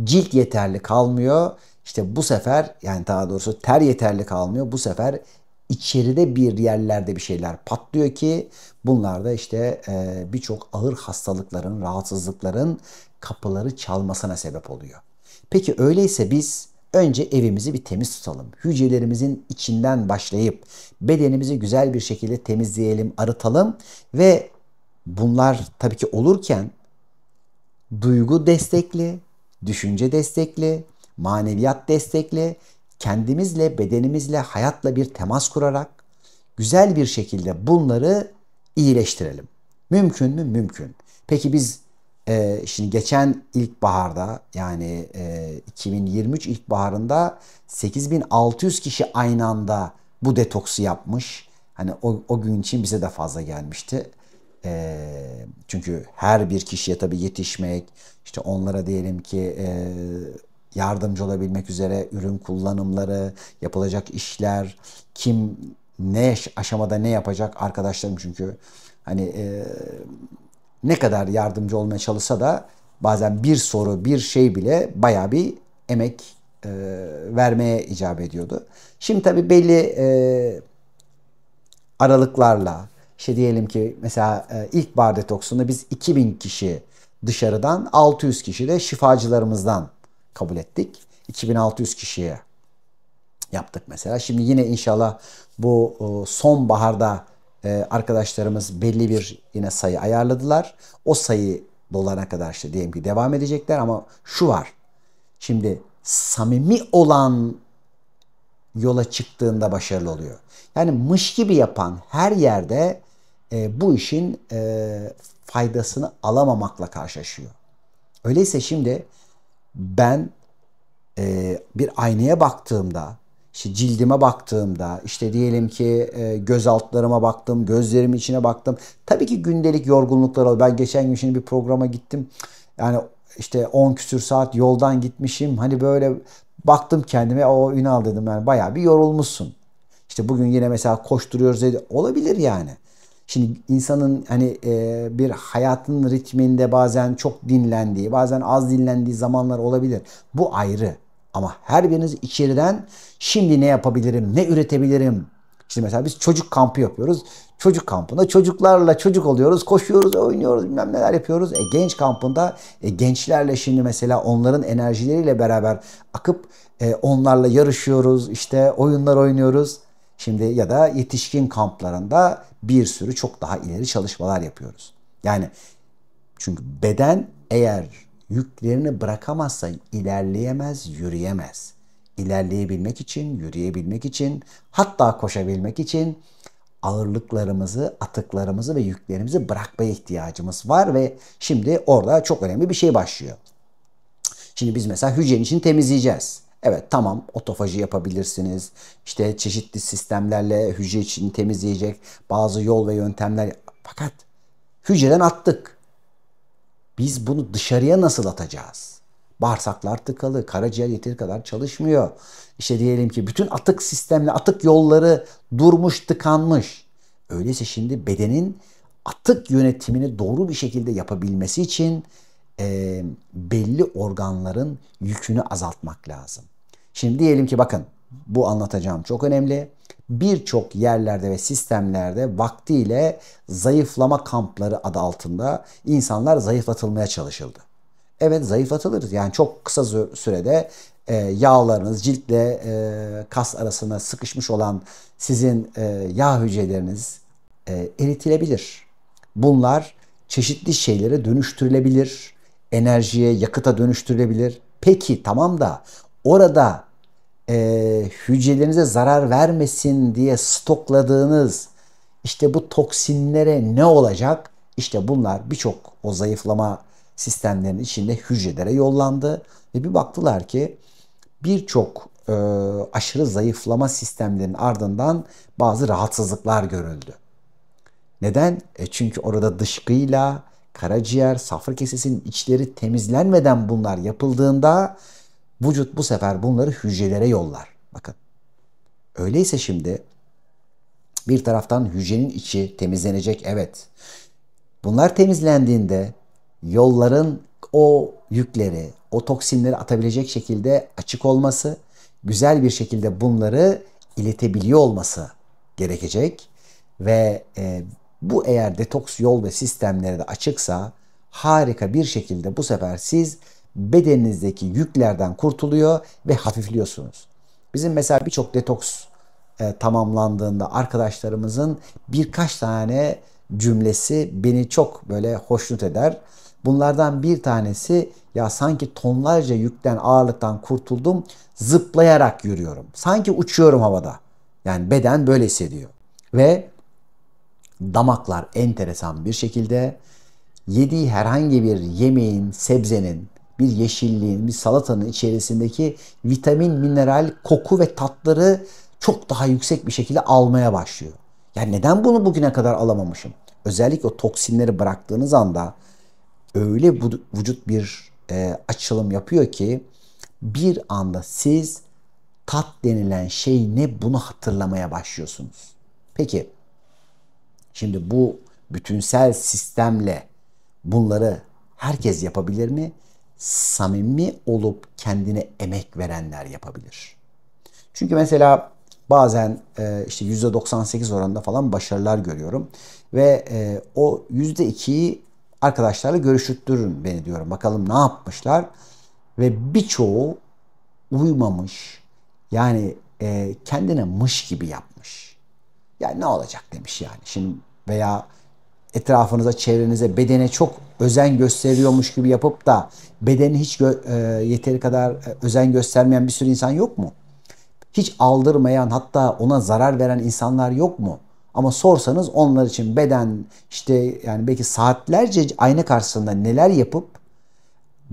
cilt yeterli kalmıyor. işte bu sefer yani daha doğrusu ter yeterli kalmıyor. Bu sefer içeride bir yerlerde bir şeyler patlıyor ki bunlar da işte e, birçok ağır hastalıkların, rahatsızlıkların kapıları çalmasına sebep oluyor. Peki öyleyse biz Önce evimizi bir temiz tutalım. Hücrelerimizin içinden başlayıp bedenimizi güzel bir şekilde temizleyelim, arıtalım ve bunlar tabii ki olurken duygu destekli, düşünce destekli, maneviyat destekli, kendimizle, bedenimizle, hayatla bir temas kurarak güzel bir şekilde bunları iyileştirelim. Mümkün mü? Mümkün. Peki biz e, şimdi geçen ilkbaharda yani e, 2023 ilkbaharında 8600 kişi aynı anda bu detoksu yapmış. Hani o, o gün için bize de fazla gelmişti. E, çünkü her bir kişiye tabii yetişmek, işte onlara diyelim ki e, yardımcı olabilmek üzere ürün kullanımları, yapılacak işler, kim ne aşamada ne yapacak arkadaşlarım çünkü hani e, ne kadar yardımcı olmaya çalışsa da bazen bir soru, bir şey bile baya bir emek e, vermeye icap ediyordu. Şimdi tabii belli e, aralıklarla şey diyelim ki mesela e, ilk bar detoksunda biz 2000 kişi dışarıdan 600 kişi de şifacılarımızdan kabul ettik. 2600 kişiye yaptık mesela. Şimdi yine inşallah bu sonbaharda ee, arkadaşlarımız belli bir yine sayı ayarladılar. O sayı dolana kadar işte diyelim ki devam edecekler ama şu var. Şimdi samimi olan yola çıktığında başarılı oluyor. Yani mış gibi yapan her yerde e, bu işin e, faydasını alamamakla karşılaşıyor. Öyleyse şimdi ben e, bir aynaya baktığımda işte cildime baktığımda, işte diyelim ki e, göz altlarıma baktım, gözlerimin içine baktım. Tabii ki gündelik yorgunluklar oluyor. Ben geçen gün şimdi bir programa gittim. Yani işte 10 küsür saat yoldan gitmişim. Hani böyle baktım kendime o Ünal dedim yani bayağı bir yorulmuşsun. İşte bugün yine mesela koşturuyoruz dedi. Olabilir yani. Şimdi insanın hani e, bir hayatın ritminde bazen çok dinlendiği, bazen az dinlendiği zamanlar olabilir. Bu ayrı. Ama her biriniz içeriden şimdi ne yapabilirim, ne üretebilirim? Şimdi mesela biz çocuk kampı yapıyoruz. Çocuk kampında çocuklarla çocuk oluyoruz, koşuyoruz, oynuyoruz, bilmem neler yapıyoruz. E, genç kampında e, gençlerle şimdi mesela onların enerjileriyle beraber akıp e, onlarla yarışıyoruz, işte oyunlar oynuyoruz. Şimdi ya da yetişkin kamplarında bir sürü çok daha ileri çalışmalar yapıyoruz. Yani çünkü beden eğer yüklerini bırakamazsa ilerleyemez, yürüyemez. İlerleyebilmek için, yürüyebilmek için, hatta koşabilmek için ağırlıklarımızı, atıklarımızı ve yüklerimizi bırakmaya ihtiyacımız var ve şimdi orada çok önemli bir şey başlıyor. Şimdi biz mesela hücrenin için temizleyeceğiz. Evet tamam otofaji yapabilirsiniz. İşte çeşitli sistemlerle hücre için temizleyecek bazı yol ve yöntemler. Fakat hücreden attık. Biz bunu dışarıya nasıl atacağız? Bağırsaklar tıkalı, karaciğer yeteri kadar çalışmıyor. İşte diyelim ki bütün atık sistemle atık yolları durmuş, tıkanmış. Öyleyse şimdi bedenin atık yönetimini doğru bir şekilde yapabilmesi için e, belli organların yükünü azaltmak lazım. Şimdi diyelim ki bakın bu anlatacağım çok önemli birçok yerlerde ve sistemlerde vaktiyle zayıflama kampları adı altında insanlar zayıflatılmaya çalışıldı. Evet zayıflatılır. Yani çok kısa sürede e, yağlarınız ciltle e, kas arasına sıkışmış olan sizin e, yağ hücreleriniz eritilebilir. Bunlar çeşitli şeylere dönüştürülebilir. Enerjiye, yakıta dönüştürülebilir. Peki tamam da orada e, hücrelerinize zarar vermesin diye stokladığınız işte bu toksinlere ne olacak? İşte bunlar birçok o zayıflama sistemlerinin içinde hücrelere yollandı ve bir baktılar ki birçok e, aşırı zayıflama sistemlerinin ardından bazı rahatsızlıklar görüldü. Neden? E çünkü orada dışkıyla karaciğer, safra kesesinin içleri temizlenmeden bunlar yapıldığında Vücut bu sefer bunları hücrelere yollar. Bakın. Öyleyse şimdi bir taraftan hücrenin içi temizlenecek evet. Bunlar temizlendiğinde yolların o yükleri, o toksinleri atabilecek şekilde açık olması, güzel bir şekilde bunları iletebiliyor olması gerekecek ve e, bu eğer detoks yol ve sistemleri de açıksa harika bir şekilde bu sefer siz bedeninizdeki yüklerden kurtuluyor ve hafifliyorsunuz. Bizim mesela birçok detoks e, tamamlandığında arkadaşlarımızın birkaç tane cümlesi beni çok böyle hoşnut eder. Bunlardan bir tanesi ya sanki tonlarca yükten ağırlıktan kurtuldum zıplayarak yürüyorum. Sanki uçuyorum havada. Yani beden böyle hissediyor. Ve damaklar enteresan bir şekilde yediği herhangi bir yemeğin, sebzenin bir yeşilliğin, bir salatanın içerisindeki vitamin, mineral, koku ve tatları çok daha yüksek bir şekilde almaya başlıyor. Yani neden bunu bugüne kadar alamamışım? Özellikle o toksinleri bıraktığınız anda öyle bu, vücut bir e, açılım yapıyor ki bir anda siz tat denilen şey ne bunu hatırlamaya başlıyorsunuz. Peki şimdi bu bütünsel sistemle bunları herkes yapabilir mi? samimi olup kendine emek verenler yapabilir. Çünkü mesela bazen e, işte %98 oranında falan başarılar görüyorum. Ve e, o %2'yi arkadaşlarla görüşüttürün beni diyorum. Bakalım ne yapmışlar. Ve birçoğu uymamış. Yani e, kendine mış gibi yapmış. Yani ne olacak demiş yani. Şimdi veya etrafınıza, çevrenize, bedene çok özen gösteriyormuş gibi yapıp da bedeni hiç e, yeteri kadar e, özen göstermeyen bir sürü insan yok mu? Hiç aldırmayan hatta ona zarar veren insanlar yok mu? Ama sorsanız onlar için beden işte yani belki saatlerce ayna karşısında neler yapıp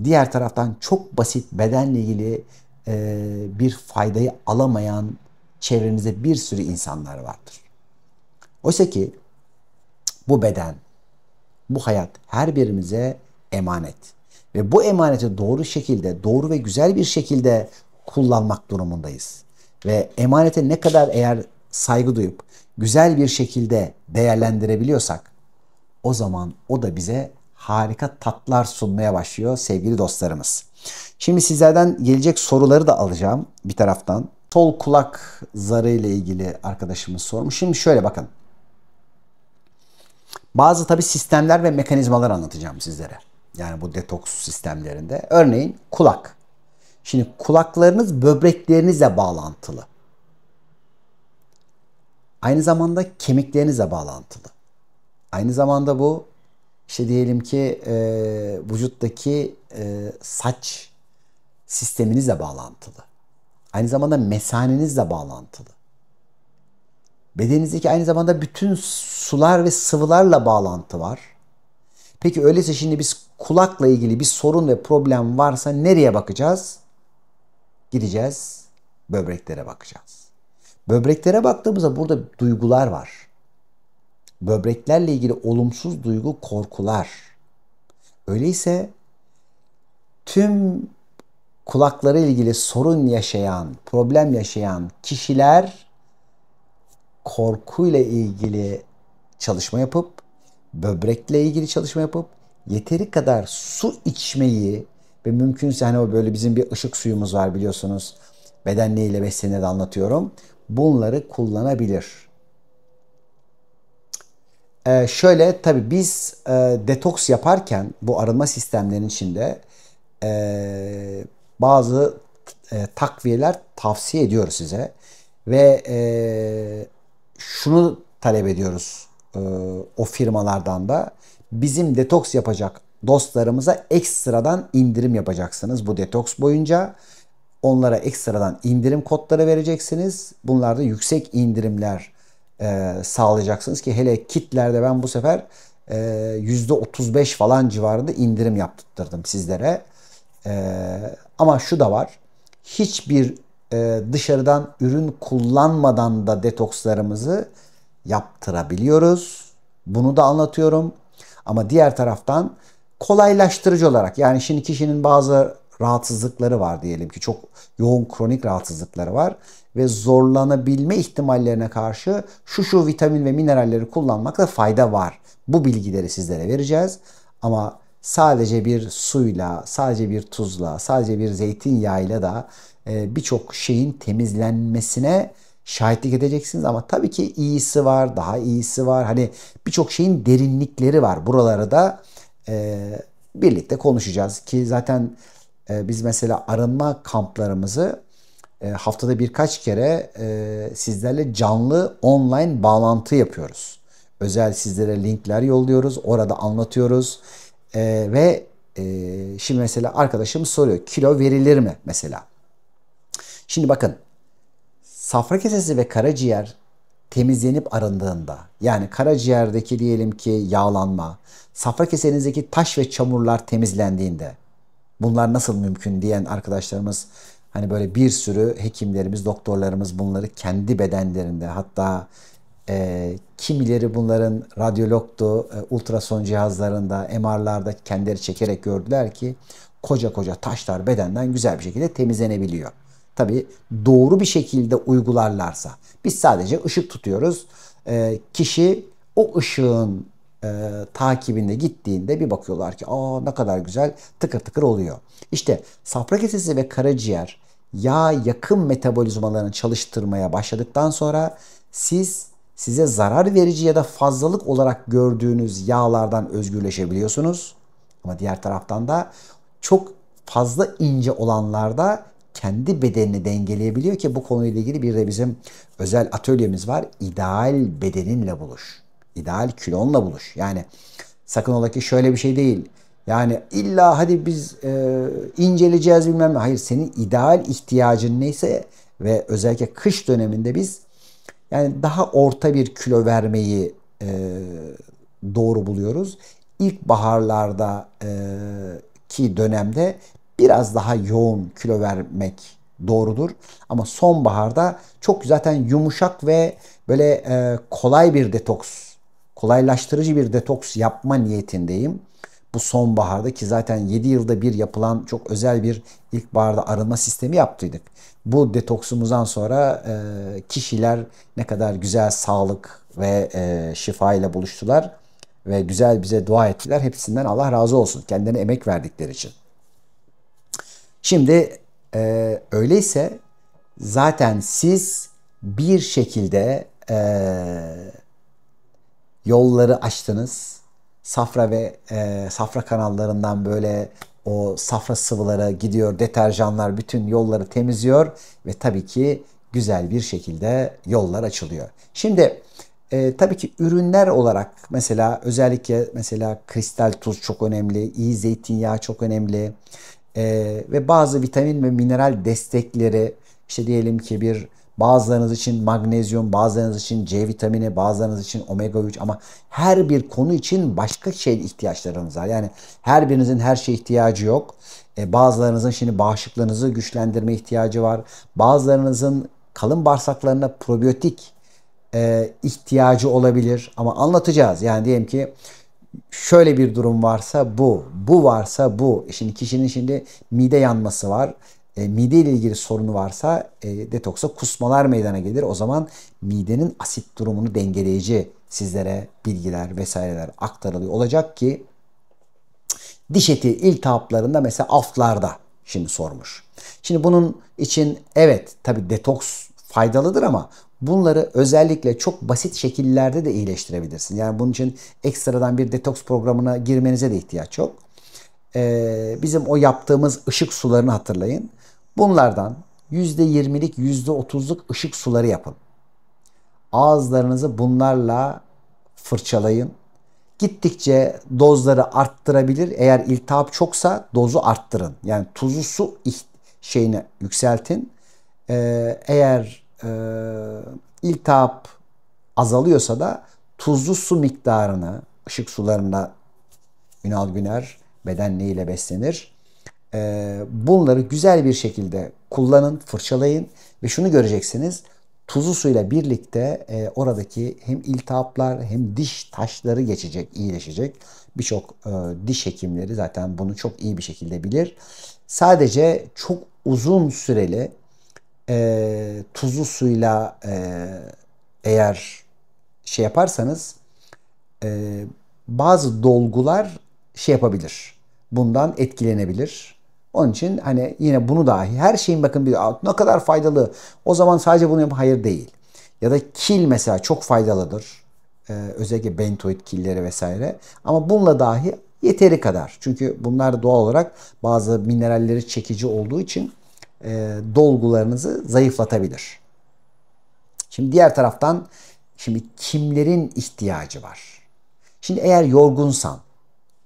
diğer taraftan çok basit bedenle ilgili e, bir faydayı alamayan çevrenizde bir sürü insanlar vardır. Oysa ki bu beden, bu hayat her birimize emanet. Ve bu emaneti doğru şekilde, doğru ve güzel bir şekilde kullanmak durumundayız. Ve emanete ne kadar eğer saygı duyup güzel bir şekilde değerlendirebiliyorsak o zaman o da bize harika tatlar sunmaya başlıyor sevgili dostlarımız. Şimdi sizlerden gelecek soruları da alacağım bir taraftan. Sol kulak zarı ile ilgili arkadaşımız sormuş. Şimdi şöyle bakın. Bazı tabi sistemler ve mekanizmalar anlatacağım sizlere. Yani bu detoks sistemlerinde. Örneğin kulak. Şimdi kulaklarınız böbreklerinizle bağlantılı. Aynı zamanda kemiklerinizle bağlantılı. Aynı zamanda bu işte diyelim ki e, vücuttaki e, saç sisteminizle bağlantılı. Aynı zamanda mesanenizle bağlantılı. Bedeninizdeki aynı zamanda bütün sular ve sıvılarla bağlantı var. Peki öyleyse şimdi biz kulakla ilgili bir sorun ve problem varsa nereye bakacağız? Gideceğiz böbreklere bakacağız. Böbreklere baktığımızda burada duygular var. Böbreklerle ilgili olumsuz duygu korkular. Öyleyse tüm kulaklara ilgili sorun yaşayan, problem yaşayan kişiler korkuyla ilgili çalışma yapıp, böbrekle ilgili çalışma yapıp, yeteri kadar su içmeyi ve mümkünse hani o böyle bizim bir ışık suyumuz var biliyorsunuz. Beden neyle beslenir anlatıyorum. Bunları kullanabilir. Ee, şöyle tabi biz e, detoks yaparken bu arınma sistemlerinin içinde e, bazı e, takviyeler tavsiye ediyoruz size. Ve e, şunu talep ediyoruz e, o firmalardan da. Bizim detoks yapacak dostlarımıza ekstradan indirim yapacaksınız bu detoks boyunca. Onlara ekstradan indirim kodları vereceksiniz. Bunlarda yüksek indirimler e, sağlayacaksınız ki hele kitlerde ben bu sefer e, %35 falan civarında indirim yaptırdım sizlere. E, ama şu da var. Hiçbir e, dışarıdan ürün kullanmadan da detokslarımızı yaptırabiliyoruz. Bunu da anlatıyorum. Ama diğer taraftan kolaylaştırıcı olarak yani şimdi kişinin bazı rahatsızlıkları var diyelim ki çok yoğun kronik rahatsızlıkları var ve zorlanabilme ihtimallerine karşı şu şu vitamin ve mineralleri kullanmakta fayda var. Bu bilgileri sizlere vereceğiz ama sadece bir suyla, sadece bir tuzla, sadece bir zeytinyağıyla da e, birçok şeyin temizlenmesine şahitlik edeceksiniz ama tabii ki iyisi var, daha iyisi var. Hani birçok şeyin derinlikleri var. buralara da e, birlikte konuşacağız ki zaten e, biz mesela arınma kamplarımızı haftada birkaç kere sizlerle canlı online bağlantı yapıyoruz. Özel sizlere linkler yolluyoruz, orada anlatıyoruz. E, ve e, şimdi mesela arkadaşım soruyor kilo verilir mi mesela? Şimdi bakın safra kesesi ve karaciğer temizlenip arındığında yani karaciğerdeki diyelim ki yağlanma, safra kesenizdeki taş ve çamurlar temizlendiğinde bunlar nasıl mümkün diyen arkadaşlarımız hani böyle bir sürü hekimlerimiz, doktorlarımız bunları kendi bedenlerinde hatta e, kimileri bunların radyologdu, e, ultrason cihazlarında, MR'larda kendileri çekerek gördüler ki koca koca taşlar bedenden güzel bir şekilde temizlenebiliyor. Tabi doğru bir şekilde uygularlarsa. Biz sadece ışık tutuyoruz. E, kişi o ışığın e, takibinde gittiğinde bir bakıyorlar ki aa ne kadar güzel tıkır tıkır oluyor. İşte safra kesesi ve karaciğer yağ yakın metabolizmalarını çalıştırmaya başladıktan sonra siz size zarar verici ya da fazlalık olarak gördüğünüz yağlardan özgürleşebiliyorsunuz. Ama diğer taraftan da çok fazla ince olanlarda kendi bedenini dengeleyebiliyor ki bu konuyla ilgili bir de bizim özel atölyemiz var. İdeal bedeninle buluş. İdeal kilonla buluş. Yani sakın ola ki şöyle bir şey değil. Yani illa hadi biz e, inceleyeceğiz bilmem ne. Hayır senin ideal ihtiyacın neyse ve özellikle kış döneminde biz yani daha orta bir kilo vermeyi e, doğru buluyoruz. İlkbaharlarda e, ki dönemde biraz daha yoğun kilo vermek doğrudur. Ama sonbaharda çok zaten yumuşak ve böyle e, kolay bir detoks, kolaylaştırıcı bir detoks yapma niyetindeyim bu sonbaharda ki zaten 7 yılda bir yapılan çok özel bir ilkbaharda arınma sistemi yaptıydık. Bu detoksumuzdan sonra e, kişiler ne kadar güzel sağlık ve e, şifa ile buluştular ve güzel bize dua ettiler. Hepsinden Allah razı olsun kendine emek verdikleri için. Şimdi e, öyleyse zaten siz bir şekilde e, yolları açtınız safra ve e, safra kanallarından böyle o safra sıvıları gidiyor, deterjanlar bütün yolları temizliyor ve tabii ki güzel bir şekilde yollar açılıyor. Şimdi e, tabii ki ürünler olarak mesela özellikle mesela kristal tuz çok önemli, iyi zeytinyağı çok önemli e, ve bazı vitamin ve mineral destekleri işte diyelim ki bir Bazılarınız için magnezyum, bazılarınız için C vitamini, bazılarınız için omega 3 ama her bir konu için başka şey ihtiyaçlarınız var. Yani her birinizin her şeye ihtiyacı yok. E, bazılarınızın şimdi bağışıklığınızı güçlendirme ihtiyacı var. Bazılarınızın kalın bağırsaklarına probiyotik e, ihtiyacı olabilir ama anlatacağız. Yani diyelim ki şöyle bir durum varsa bu, bu varsa bu. E, şimdi kişinin şimdi mide yanması var e, mide ile ilgili sorunu varsa e, detoksa kusmalar meydana gelir. O zaman midenin asit durumunu dengeleyici sizlere bilgiler vesaireler aktarılıyor. Olacak ki diş eti iltihaplarında mesela aflarda şimdi sormuş. Şimdi bunun için evet tabi detoks faydalıdır ama bunları özellikle çok basit şekillerde de iyileştirebilirsin. Yani bunun için ekstradan bir detoks programına girmenize de ihtiyaç yok. Ee, bizim o yaptığımız ışık sularını hatırlayın. Bunlardan %20'lik %30'luk ışık suları yapın. Ağızlarınızı bunlarla fırçalayın. Gittikçe dozları arttırabilir. Eğer iltihap çoksa dozu arttırın. Yani tuzlu su şeyini yükseltin. Ee, eğer e, iltihap azalıyorsa da tuzlu su miktarını ışık sularında Ünal Güner bedenliğiyle beslenir ee, bunları güzel bir şekilde kullanın, fırçalayın ve şunu göreceksiniz. Tuzu suyla birlikte e, oradaki hem iltihaplar hem diş taşları geçecek, iyileşecek. Birçok e, diş hekimleri zaten bunu çok iyi bir şekilde bilir. Sadece çok uzun süreli e, tuzlu suyla e, eğer şey yaparsanız e, bazı dolgular şey yapabilir. Bundan etkilenebilir onun için hani yine bunu dahi her şeyin bakın bir ne kadar faydalı. O zaman sadece bunu yap hayır değil. Ya da kil mesela çok faydalıdır. Ee, özellikle bentoid killeri vesaire. Ama bununla dahi yeteri kadar. Çünkü bunlar doğal olarak bazı mineralleri çekici olduğu için e, dolgularınızı zayıflatabilir. Şimdi diğer taraftan şimdi kimlerin ihtiyacı var? Şimdi eğer yorgunsan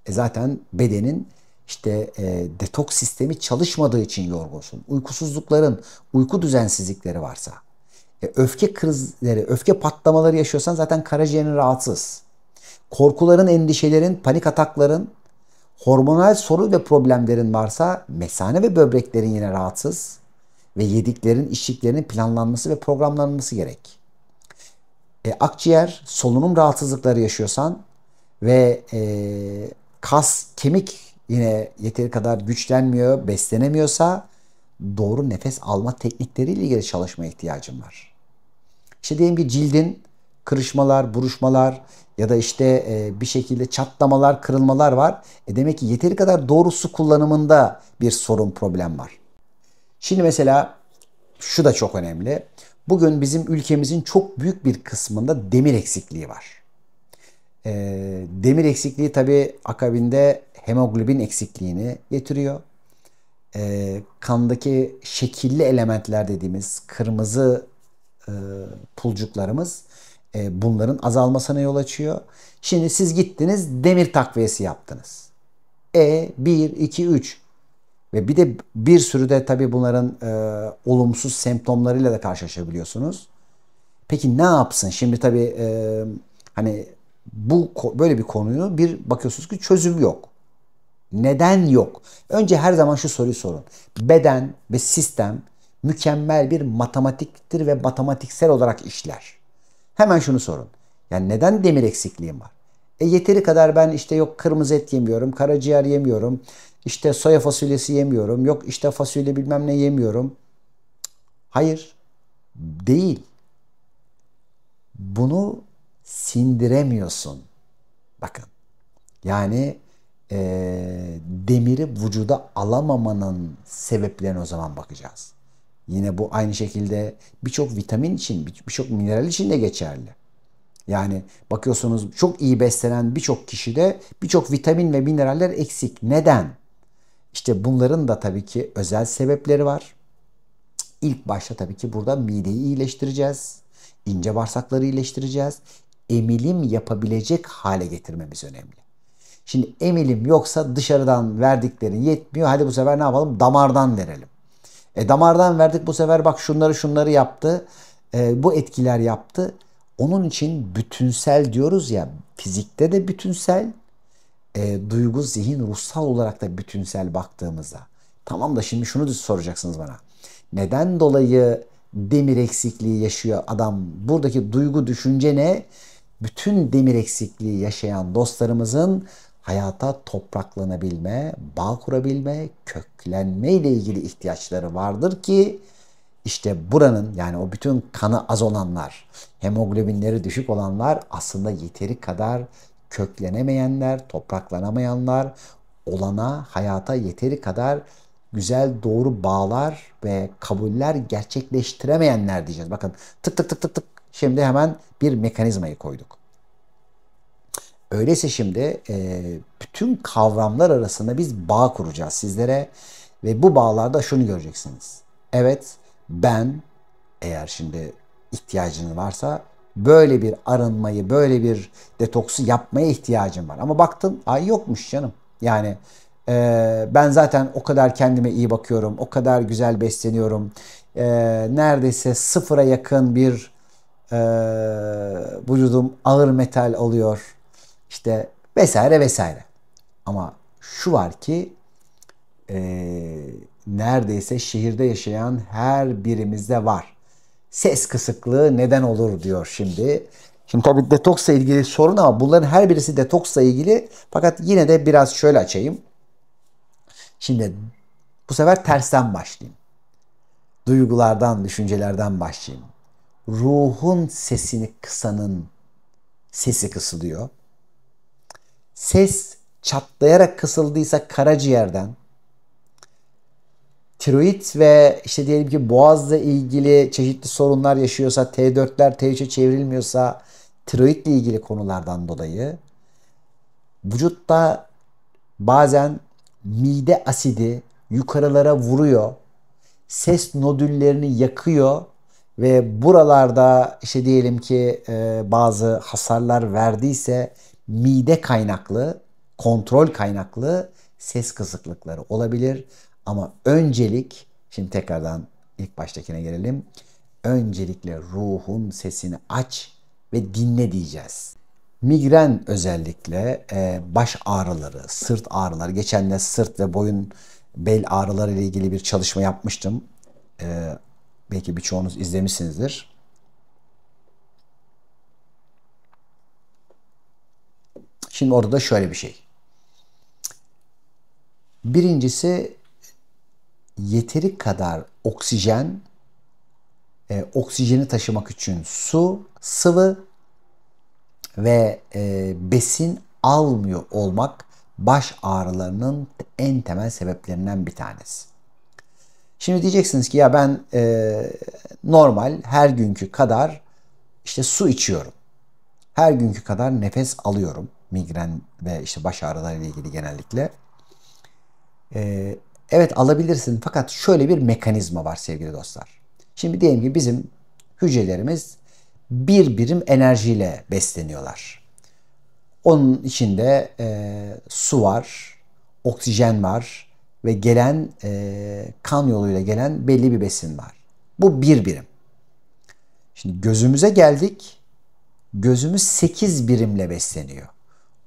e zaten bedenin işte e, detoks sistemi çalışmadığı için yorgunsun, uykusuzlukların, uyku düzensizlikleri varsa, e, öfke krizleri, öfke patlamaları yaşıyorsan zaten karaciğerin rahatsız. Korkuların, endişelerin, panik atakların, hormonal soru ve problemlerin varsa mesane ve böbreklerin yine rahatsız ve yediklerin, içtiklerinin planlanması ve programlanması gerek. E, akciğer, solunum rahatsızlıkları yaşıyorsan ve e, kas, kemik yine yeteri kadar güçlenmiyor, beslenemiyorsa doğru nefes alma teknikleriyle ilgili çalışmaya ihtiyacım var. İşte diyelim ki cildin kırışmalar, buruşmalar ya da işte e, bir şekilde çatlamalar, kırılmalar var. E demek ki yeteri kadar doğru su kullanımında bir sorun, problem var. Şimdi mesela şu da çok önemli. Bugün bizim ülkemizin çok büyük bir kısmında demir eksikliği var. E, demir eksikliği tabi akabinde hemoglobin eksikliğini getiriyor. E, kandaki şekilli elementler dediğimiz kırmızı e, pulcuklarımız e, bunların azalmasına yol açıyor. Şimdi siz gittiniz demir takviyesi yaptınız. E 1, 2, 3 ve bir de bir sürü de tabi bunların e, olumsuz semptomlarıyla da karşılaşabiliyorsunuz. Peki ne yapsın? Şimdi tabi e, hani bu böyle bir konuyu bir bakıyorsunuz ki çözüm yok. Neden yok? Önce her zaman şu soruyu sorun. Beden ve sistem mükemmel bir matematiktir ve matematiksel olarak işler. Hemen şunu sorun. Yani neden demir eksikliğim var? E yeteri kadar ben işte yok kırmızı et yemiyorum, karaciğer yemiyorum, işte soya fasulyesi yemiyorum, yok işte fasulye bilmem ne yemiyorum. Hayır. Değil. Bunu sindiremiyorsun. Bakın yani e, demiri vücuda alamamanın sebeplerine o zaman bakacağız. Yine bu aynı şekilde birçok vitamin için, birçok mineral için de geçerli. Yani bakıyorsunuz çok iyi beslenen birçok kişide birçok vitamin ve mineraller eksik. Neden? İşte bunların da tabii ki özel sebepleri var. İlk başta tabii ki burada mideyi iyileştireceğiz. ince bağırsakları iyileştireceğiz emilim yapabilecek hale getirmemiz önemli. Şimdi emilim yoksa dışarıdan verdiklerin yetmiyor. Hadi bu sefer ne yapalım? Damardan verelim. E damardan verdik bu sefer bak şunları şunları yaptı. E, bu etkiler yaptı. Onun için bütünsel diyoruz ya fizikte de bütünsel, e, duygu, zihin, ruhsal olarak da bütünsel baktığımızda. Tamam da şimdi şunu soracaksınız bana. Neden dolayı demir eksikliği yaşıyor adam? Buradaki duygu düşünce ne? bütün demir eksikliği yaşayan dostlarımızın hayata topraklanabilme, bağ kurabilme, köklenme ile ilgili ihtiyaçları vardır ki işte buranın yani o bütün kanı az olanlar, hemoglobinleri düşük olanlar aslında yeteri kadar köklenemeyenler, topraklanamayanlar, olana, hayata yeteri kadar güzel doğru bağlar ve kabuller gerçekleştiremeyenler diyeceğiz. Bakın tık tık tık tık tık Şimdi hemen bir mekanizmayı koyduk. Öyleyse şimdi e, bütün kavramlar arasında biz bağ kuracağız sizlere ve bu bağlarda şunu göreceksiniz. Evet ben eğer şimdi ihtiyacın varsa böyle bir arınmayı, böyle bir detoksu yapmaya ihtiyacım var. Ama baktın ay yokmuş canım. Yani e, ben zaten o kadar kendime iyi bakıyorum, o kadar güzel besleniyorum. E, neredeyse sıfıra yakın bir e, vücudum ağır metal oluyor, işte vesaire vesaire. Ama şu var ki e, neredeyse şehirde yaşayan her birimizde var. Ses kısıklığı neden olur diyor şimdi. Şimdi tabii detoksla ilgili sorun ama bunların her birisi detoksla ilgili. Fakat yine de biraz şöyle açayım. Şimdi bu sefer tersten başlayayım. Duygulardan, düşüncelerden başlayayım ruhun sesini kısanın sesi kısılıyor. Ses çatlayarak kısıldıysa karaciğerden, tiroid ve işte diyelim ki boğazla ilgili çeşitli sorunlar yaşıyorsa, T4'ler T3'e çevrilmiyorsa tiroidle ilgili konulardan dolayı vücutta bazen mide asidi yukarılara vuruyor. Ses nodüllerini yakıyor ve buralarda işte diyelim ki e, bazı hasarlar verdiyse mide kaynaklı, kontrol kaynaklı ses kısıklıkları olabilir. Ama öncelik, şimdi tekrardan ilk baştakine gelelim. Öncelikle ruhun sesini aç ve dinle diyeceğiz. Migren özellikle e, baş ağrıları, sırt ağrıları. Geçen de sırt ve boyun bel ağrıları ile ilgili bir çalışma yapmıştım. E, belki birçoğunuz izlemişsinizdir. Şimdi orada da şöyle bir şey. Birincisi yeteri kadar oksijen, e, oksijeni taşımak için su, sıvı ve e, besin almıyor olmak baş ağrılarının en temel sebeplerinden bir tanesi. Şimdi diyeceksiniz ki ya ben e, normal her günkü kadar işte su içiyorum. Her günkü kadar nefes alıyorum. Migren ve işte baş ağrılarıyla ilgili genellikle. E, evet alabilirsin fakat şöyle bir mekanizma var sevgili dostlar. Şimdi diyelim ki bizim hücrelerimiz bir birim enerjiyle besleniyorlar. Onun içinde e, su var, oksijen var, ve gelen e, kan yoluyla gelen belli bir besin var. Bu bir birim. Şimdi gözümüze geldik. Gözümüz 8 birimle besleniyor.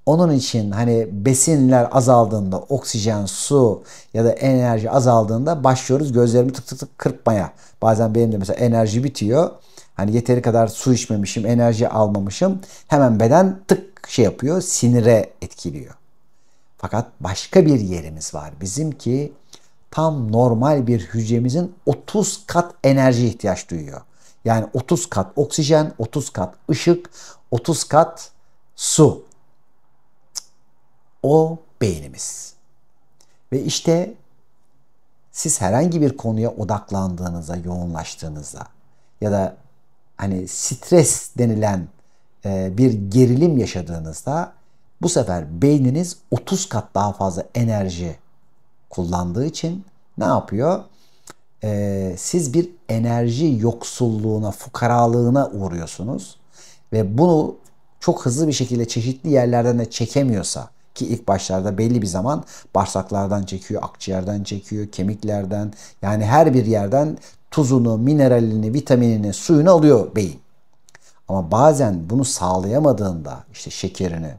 Onun için hani besinler azaldığında oksijen, su ya da enerji azaldığında başlıyoruz gözlerimi tık tık tık kırpmaya. Bazen benim de mesela enerji bitiyor. Hani yeteri kadar su içmemişim, enerji almamışım. Hemen beden tık şey yapıyor, sinire etkiliyor. Fakat başka bir yerimiz var. bizim ki tam normal bir hücremizin 30 kat enerji ihtiyaç duyuyor. Yani 30 kat oksijen, 30 kat ışık, 30 kat su. O beynimiz. Ve işte siz herhangi bir konuya odaklandığınızda, yoğunlaştığınızda ya da hani stres denilen e, bir gerilim yaşadığınızda bu sefer beyniniz 30 kat daha fazla enerji kullandığı için ne yapıyor? Ee, siz bir enerji yoksulluğuna, fukaralığına uğruyorsunuz. Ve bunu çok hızlı bir şekilde çeşitli yerlerden de çekemiyorsa ki ilk başlarda belli bir zaman bağırsaklardan çekiyor, akciğerden çekiyor, kemiklerden yani her bir yerden tuzunu, mineralini, vitaminini, suyunu alıyor beyin. Ama bazen bunu sağlayamadığında işte şekerini,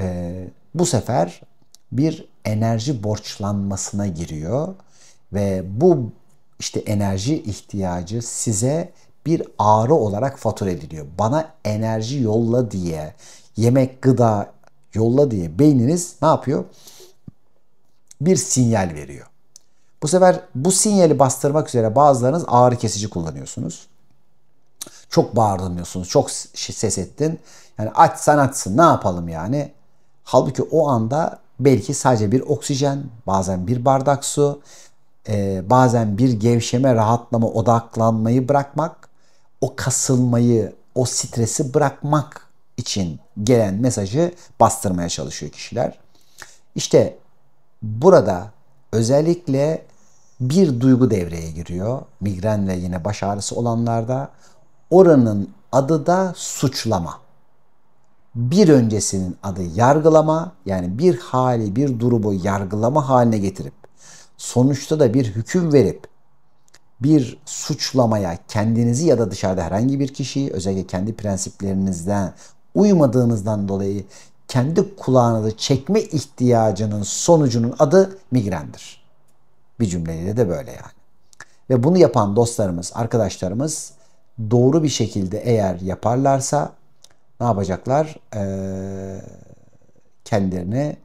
e, bu sefer bir enerji borçlanmasına giriyor ve bu işte enerji ihtiyacı size bir ağrı olarak fatura ediliyor. Bana enerji yolla diye, yemek, gıda yolla diye beyniniz ne yapıyor? Bir sinyal veriyor. Bu sefer bu sinyali bastırmak üzere bazılarınız ağrı kesici kullanıyorsunuz. Çok bağırdınıyorsunuz, çok ses ettin. Yani açsan açsın ne yapalım yani? Halbuki o anda belki sadece bir oksijen, bazen bir bardak su, e, bazen bir gevşeme, rahatlama, odaklanmayı bırakmak, o kasılmayı, o stresi bırakmak için gelen mesajı bastırmaya çalışıyor kişiler. İşte burada özellikle bir duygu devreye giriyor. Migren ve yine baş ağrısı olanlarda oranın adı da suçlama bir öncesinin adı yargılama yani bir hali bir durumu yargılama haline getirip sonuçta da bir hüküm verip bir suçlamaya kendinizi ya da dışarıda herhangi bir kişiyi özellikle kendi prensiplerinizden uymadığınızdan dolayı kendi kulağınızı çekme ihtiyacının sonucunun adı migrendir. Bir cümleyle de böyle yani. Ve bunu yapan dostlarımız, arkadaşlarımız doğru bir şekilde eğer yaparlarsa ne yapacaklar? Ee, kendilerini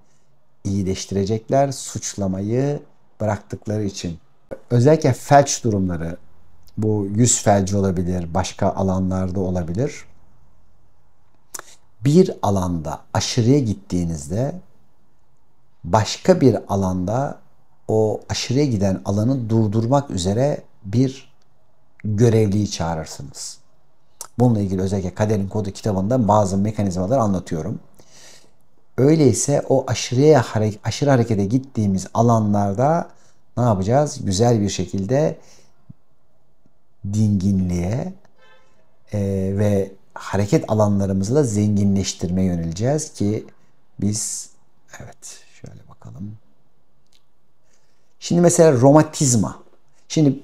iyileştirecekler suçlamayı bıraktıkları için. Özellikle felç durumları, bu yüz felci olabilir, başka alanlarda olabilir. Bir alanda aşırıya gittiğinizde başka bir alanda o aşırıya giden alanı durdurmak üzere bir görevliyi çağırırsınız. Bununla ilgili özellikle kaderin kodu kitabında bazı mekanizmalar anlatıyorum. Öyleyse o aşırıya aşırı harekete gittiğimiz alanlarda ne yapacağız? Güzel bir şekilde dinginliğe e, ve hareket alanlarımızı da zenginleştirmeye yöneleceğiz ki biz evet şöyle bakalım. Şimdi mesela romatizma. Şimdi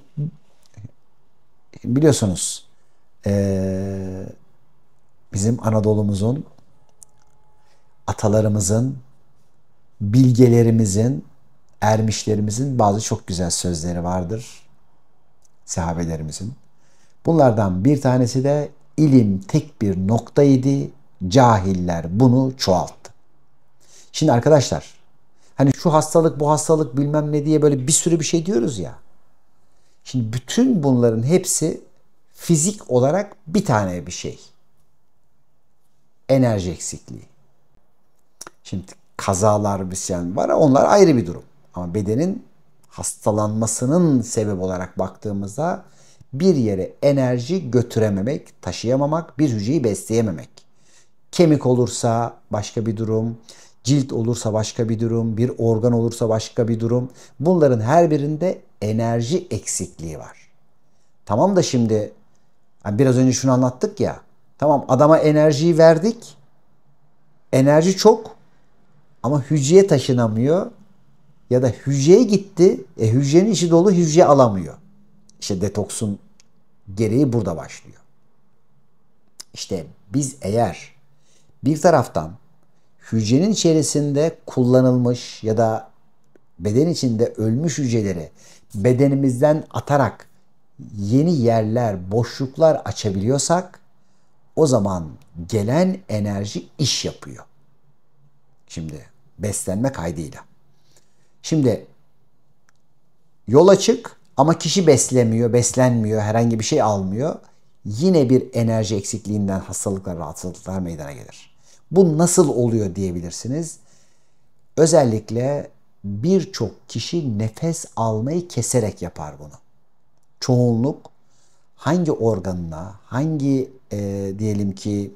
biliyorsunuz ee, bizim Anadolu'muzun, atalarımızın, bilgelerimizin, ermişlerimizin bazı çok güzel sözleri vardır. Sahabelerimizin. Bunlardan bir tanesi de ilim tek bir noktaydı. Cahiller bunu çoğalttı. Şimdi arkadaşlar hani şu hastalık bu hastalık bilmem ne diye böyle bir sürü bir şey diyoruz ya. Şimdi bütün bunların hepsi fizik olarak bir tane bir şey. Enerji eksikliği. Şimdi kazalar bir şey var onlar ayrı bir durum. Ama bedenin hastalanmasının sebep olarak baktığımızda bir yere enerji götürememek, taşıyamamak, bir hücreyi besleyememek. Kemik olursa başka bir durum, cilt olursa başka bir durum, bir organ olursa başka bir durum. Bunların her birinde enerji eksikliği var. Tamam da şimdi yani biraz önce şunu anlattık ya. Tamam adama enerjiyi verdik. Enerji çok ama hücreye taşınamıyor. Ya da hücreye gitti. E, hücrenin içi dolu hücre alamıyor. İşte detoksun gereği burada başlıyor. İşte biz eğer bir taraftan hücrenin içerisinde kullanılmış ya da beden içinde ölmüş hücreleri bedenimizden atarak yeni yerler, boşluklar açabiliyorsak o zaman gelen enerji iş yapıyor. Şimdi beslenme kaydıyla. Şimdi yol açık ama kişi beslemiyor, beslenmiyor, herhangi bir şey almıyor. Yine bir enerji eksikliğinden hastalıklar, rahatsızlıklar meydana gelir. Bu nasıl oluyor diyebilirsiniz. Özellikle birçok kişi nefes almayı keserek yapar bunu çoğunluk hangi organına, hangi e, diyelim ki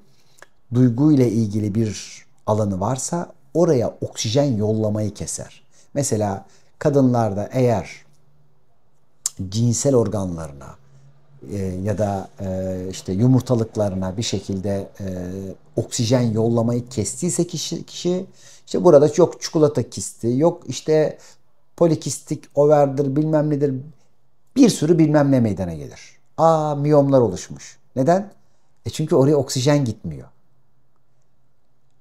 duygu ile ilgili bir alanı varsa oraya oksijen yollamayı keser. Mesela kadınlarda eğer cinsel organlarına e, ya da e, işte yumurtalıklarına bir şekilde e, oksijen yollamayı kestiyse kişi, kişi işte burada yok çikolata kisti, yok işte polikistik overdir bilmem nedir bir sürü bilmem ne meydana gelir. Aa miyomlar oluşmuş. Neden? E çünkü oraya oksijen gitmiyor.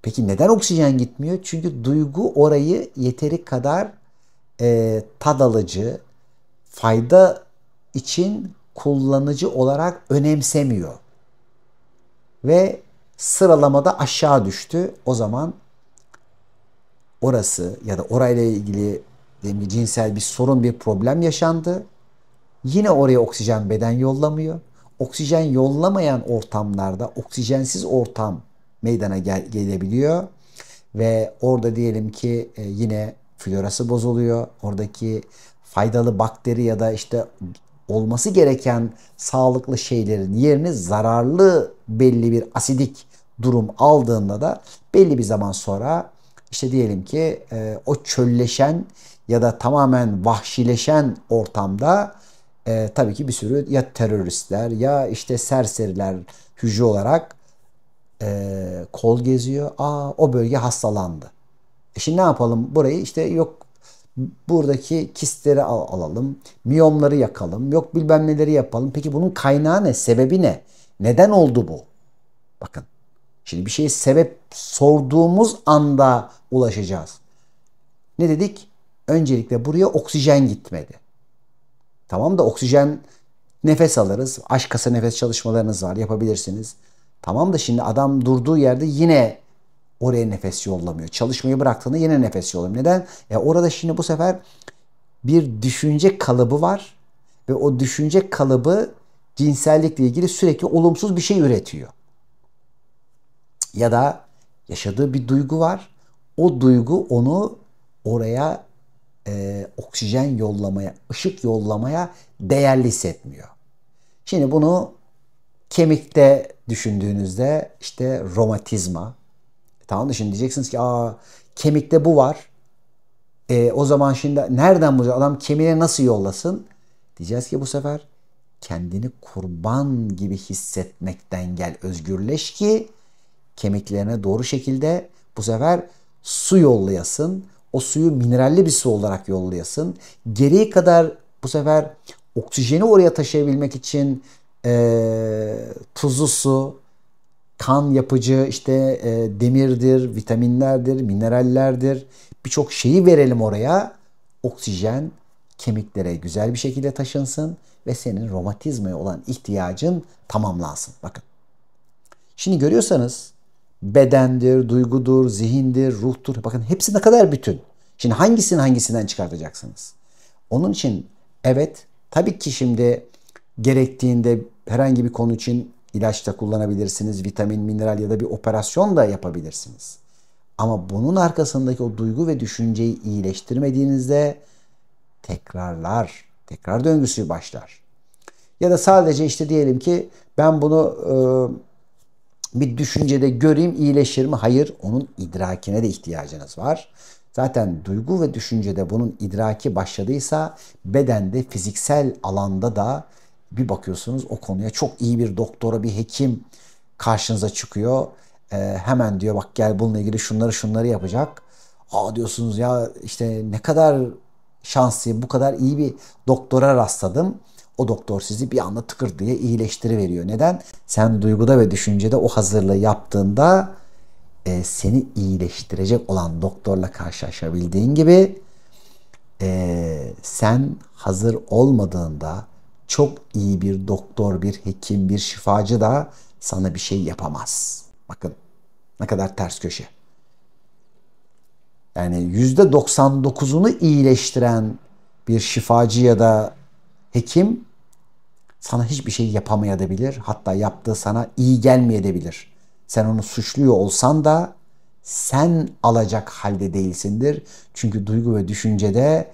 Peki neden oksijen gitmiyor? Çünkü duygu orayı yeteri kadar e, tad alıcı, fayda için kullanıcı olarak önemsemiyor. Ve sıralamada aşağı düştü. O zaman orası ya da orayla ilgili cinsel bir sorun, bir problem yaşandı Yine oraya oksijen beden yollamıyor. Oksijen yollamayan ortamlarda oksijensiz ortam meydana gel gelebiliyor. Ve orada diyelim ki e, yine florası bozuluyor. Oradaki faydalı bakteri ya da işte olması gereken sağlıklı şeylerin yerini zararlı belli bir asidik durum aldığında da belli bir zaman sonra işte diyelim ki e, o çölleşen ya da tamamen vahşileşen ortamda e, tabii ki bir sürü ya teröristler ya işte serseriler hücre olarak e, kol geziyor. Aa o bölge hastalandı. E şimdi ne yapalım burayı işte yok buradaki kistleri al alalım, miyomları yakalım, yok bilmem neleri yapalım. Peki bunun kaynağı ne, sebebi ne? Neden oldu bu? Bakın şimdi bir şeye sebep sorduğumuz anda ulaşacağız. Ne dedik? Öncelikle buraya oksijen gitmedi. Tamam da oksijen nefes alırız. Aşk kasa nefes çalışmalarınız var yapabilirsiniz. Tamam da şimdi adam durduğu yerde yine oraya nefes yollamıyor. Çalışmayı bıraktığında yine nefes yollamıyor. Neden? Ya orada şimdi bu sefer bir düşünce kalıbı var ve o düşünce kalıbı cinsellikle ilgili sürekli olumsuz bir şey üretiyor. Ya da yaşadığı bir duygu var. O duygu onu oraya e, oksijen yollamaya, ışık yollamaya değerli hissetmiyor. Şimdi bunu kemikte düşündüğünüzde işte romatizma. E, tamam da şimdi diyeceksiniz ki aa kemikte bu var. E, o zaman şimdi nereden bu Adam kemiğe nasıl yollasın? Diyeceğiz ki bu sefer kendini kurban gibi hissetmekten gel özgürleş ki kemiklerine doğru şekilde bu sefer su yollayasın, o suyu mineralli bir su olarak yollayasın. Gereği kadar bu sefer oksijeni oraya taşıyabilmek için e, tuzlu su, kan yapıcı işte e, demirdir, vitaminlerdir, minerallerdir birçok şeyi verelim oraya. Oksijen kemiklere güzel bir şekilde taşınsın ve senin romatizmaya olan ihtiyacın tamamlansın. Bakın. Şimdi görüyorsanız bedendir, duygudur, zihindir, ruhtur. Bakın hepsi ne kadar bütün. Şimdi hangisini hangisinden çıkartacaksınız? Onun için evet tabii ki şimdi gerektiğinde herhangi bir konu için ilaç da kullanabilirsiniz, vitamin, mineral ya da bir operasyon da yapabilirsiniz. Ama bunun arkasındaki o duygu ve düşünceyi iyileştirmediğinizde tekrarlar, tekrar döngüsü başlar. Ya da sadece işte diyelim ki ben bunu e, bir düşüncede göreyim iyileşir mi? Hayır, onun idrakine de ihtiyacınız var. Zaten duygu ve düşüncede bunun idraki başladıysa bedende, fiziksel alanda da bir bakıyorsunuz o konuya çok iyi bir doktora, bir hekim karşınıza çıkıyor. Ee, hemen diyor bak gel bununla ilgili şunları şunları yapacak. Aa diyorsunuz ya işte ne kadar şanslıyım bu kadar iyi bir doktora rastladım. O doktor sizi bir anda tıkır diye veriyor. Neden? Sen duyguda ve düşüncede o hazırlığı yaptığında e, seni iyileştirecek olan doktorla karşılaşabildiğin gibi e, sen hazır olmadığında çok iyi bir doktor, bir hekim, bir şifacı da sana bir şey yapamaz. Bakın ne kadar ters köşe. Yani yüzde %99'unu iyileştiren bir şifacı ya da hekim sana hiçbir şey yapamayabilir. Hatta yaptığı sana iyi gelmeyebilir. Sen onu suçluyor olsan da sen alacak halde değilsindir. Çünkü duygu ve düşüncede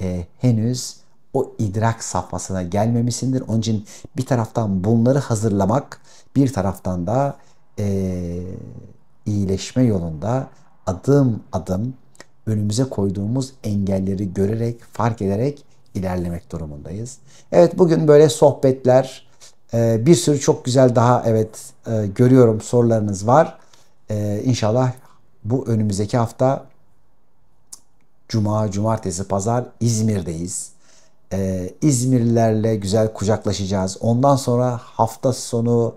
e, henüz o idrak safhasına gelmemişsindir. Onun için bir taraftan bunları hazırlamak, bir taraftan da e, iyileşme yolunda adım adım önümüze koyduğumuz engelleri görerek, fark ederek ilerlemek durumundayız. Evet bugün böyle sohbetler e, bir sürü çok güzel daha evet e, görüyorum sorularınız var. E, inşallah bu önümüzdeki hafta Cuma, Cumartesi, Pazar İzmir'deyiz. Ee, İzmirlilerle güzel kucaklaşacağız. Ondan sonra hafta sonu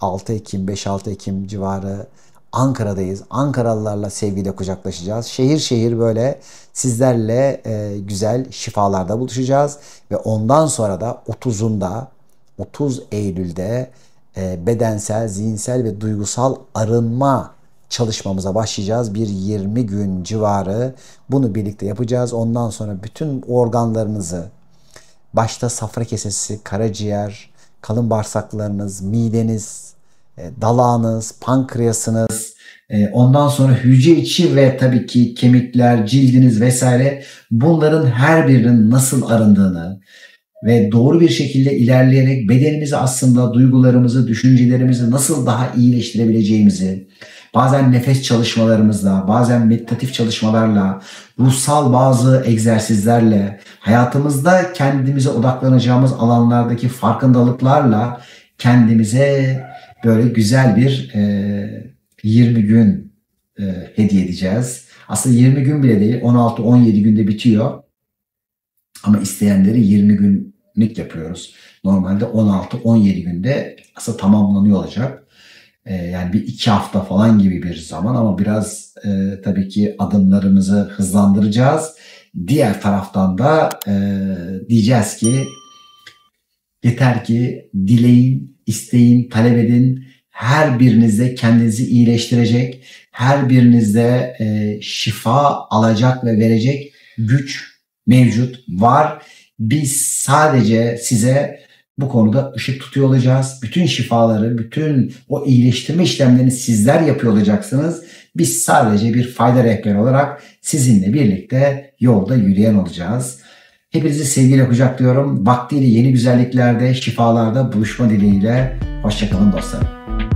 6 Ekim, 5-6 Ekim civarı Ankara'dayız. Ankaralılarla sevgiyle kucaklaşacağız. Şehir şehir böyle sizlerle e, güzel şifalarda buluşacağız. Ve ondan sonra da 30'unda 30 Eylül'de e, bedensel, zihinsel ve duygusal arınma çalışmamıza başlayacağız. Bir 20 gün civarı bunu birlikte yapacağız. Ondan sonra bütün organlarınızı başta safra kesesi, karaciğer, kalın bağırsaklarınız, mideniz, e, dalağınız, pankreasınız, e, ondan sonra hücre içi ve tabii ki kemikler, cildiniz vesaire bunların her birinin nasıl arındığını ve doğru bir şekilde ilerleyerek bedenimizi aslında duygularımızı, düşüncelerimizi nasıl daha iyileştirebileceğimizi, bazen nefes çalışmalarımızla, bazen meditatif çalışmalarla, ruhsal bazı egzersizlerle, hayatımızda kendimize odaklanacağımız alanlardaki farkındalıklarla kendimize böyle güzel bir e, 20 gün e, hediye edeceğiz. Aslında 20 gün bile değil 16-17 günde bitiyor. Ama isteyenleri 20 günlük yapıyoruz. Normalde 16-17 günde aslında tamamlanıyor olacak. E, yani bir iki hafta falan gibi bir zaman ama biraz e, tabii ki adımlarımızı hızlandıracağız. Diğer taraftan da e, diyeceğiz ki yeter ki dileyin isteyin, talep edin. Her birinizde kendinizi iyileştirecek, her birinizde e, şifa alacak ve verecek güç mevcut, var. Biz sadece size bu konuda ışık tutuyor olacağız. Bütün şifaları, bütün o iyileştirme işlemlerini sizler yapıyor olacaksınız. Biz sadece bir fayda rehberi olarak sizinle birlikte yolda yürüyen olacağız. Hepinizi sevgiyle kucaklıyorum. Vaktiyle yeni güzelliklerde, şifalarda buluşma dileğiyle. Hoşçakalın dostlarım.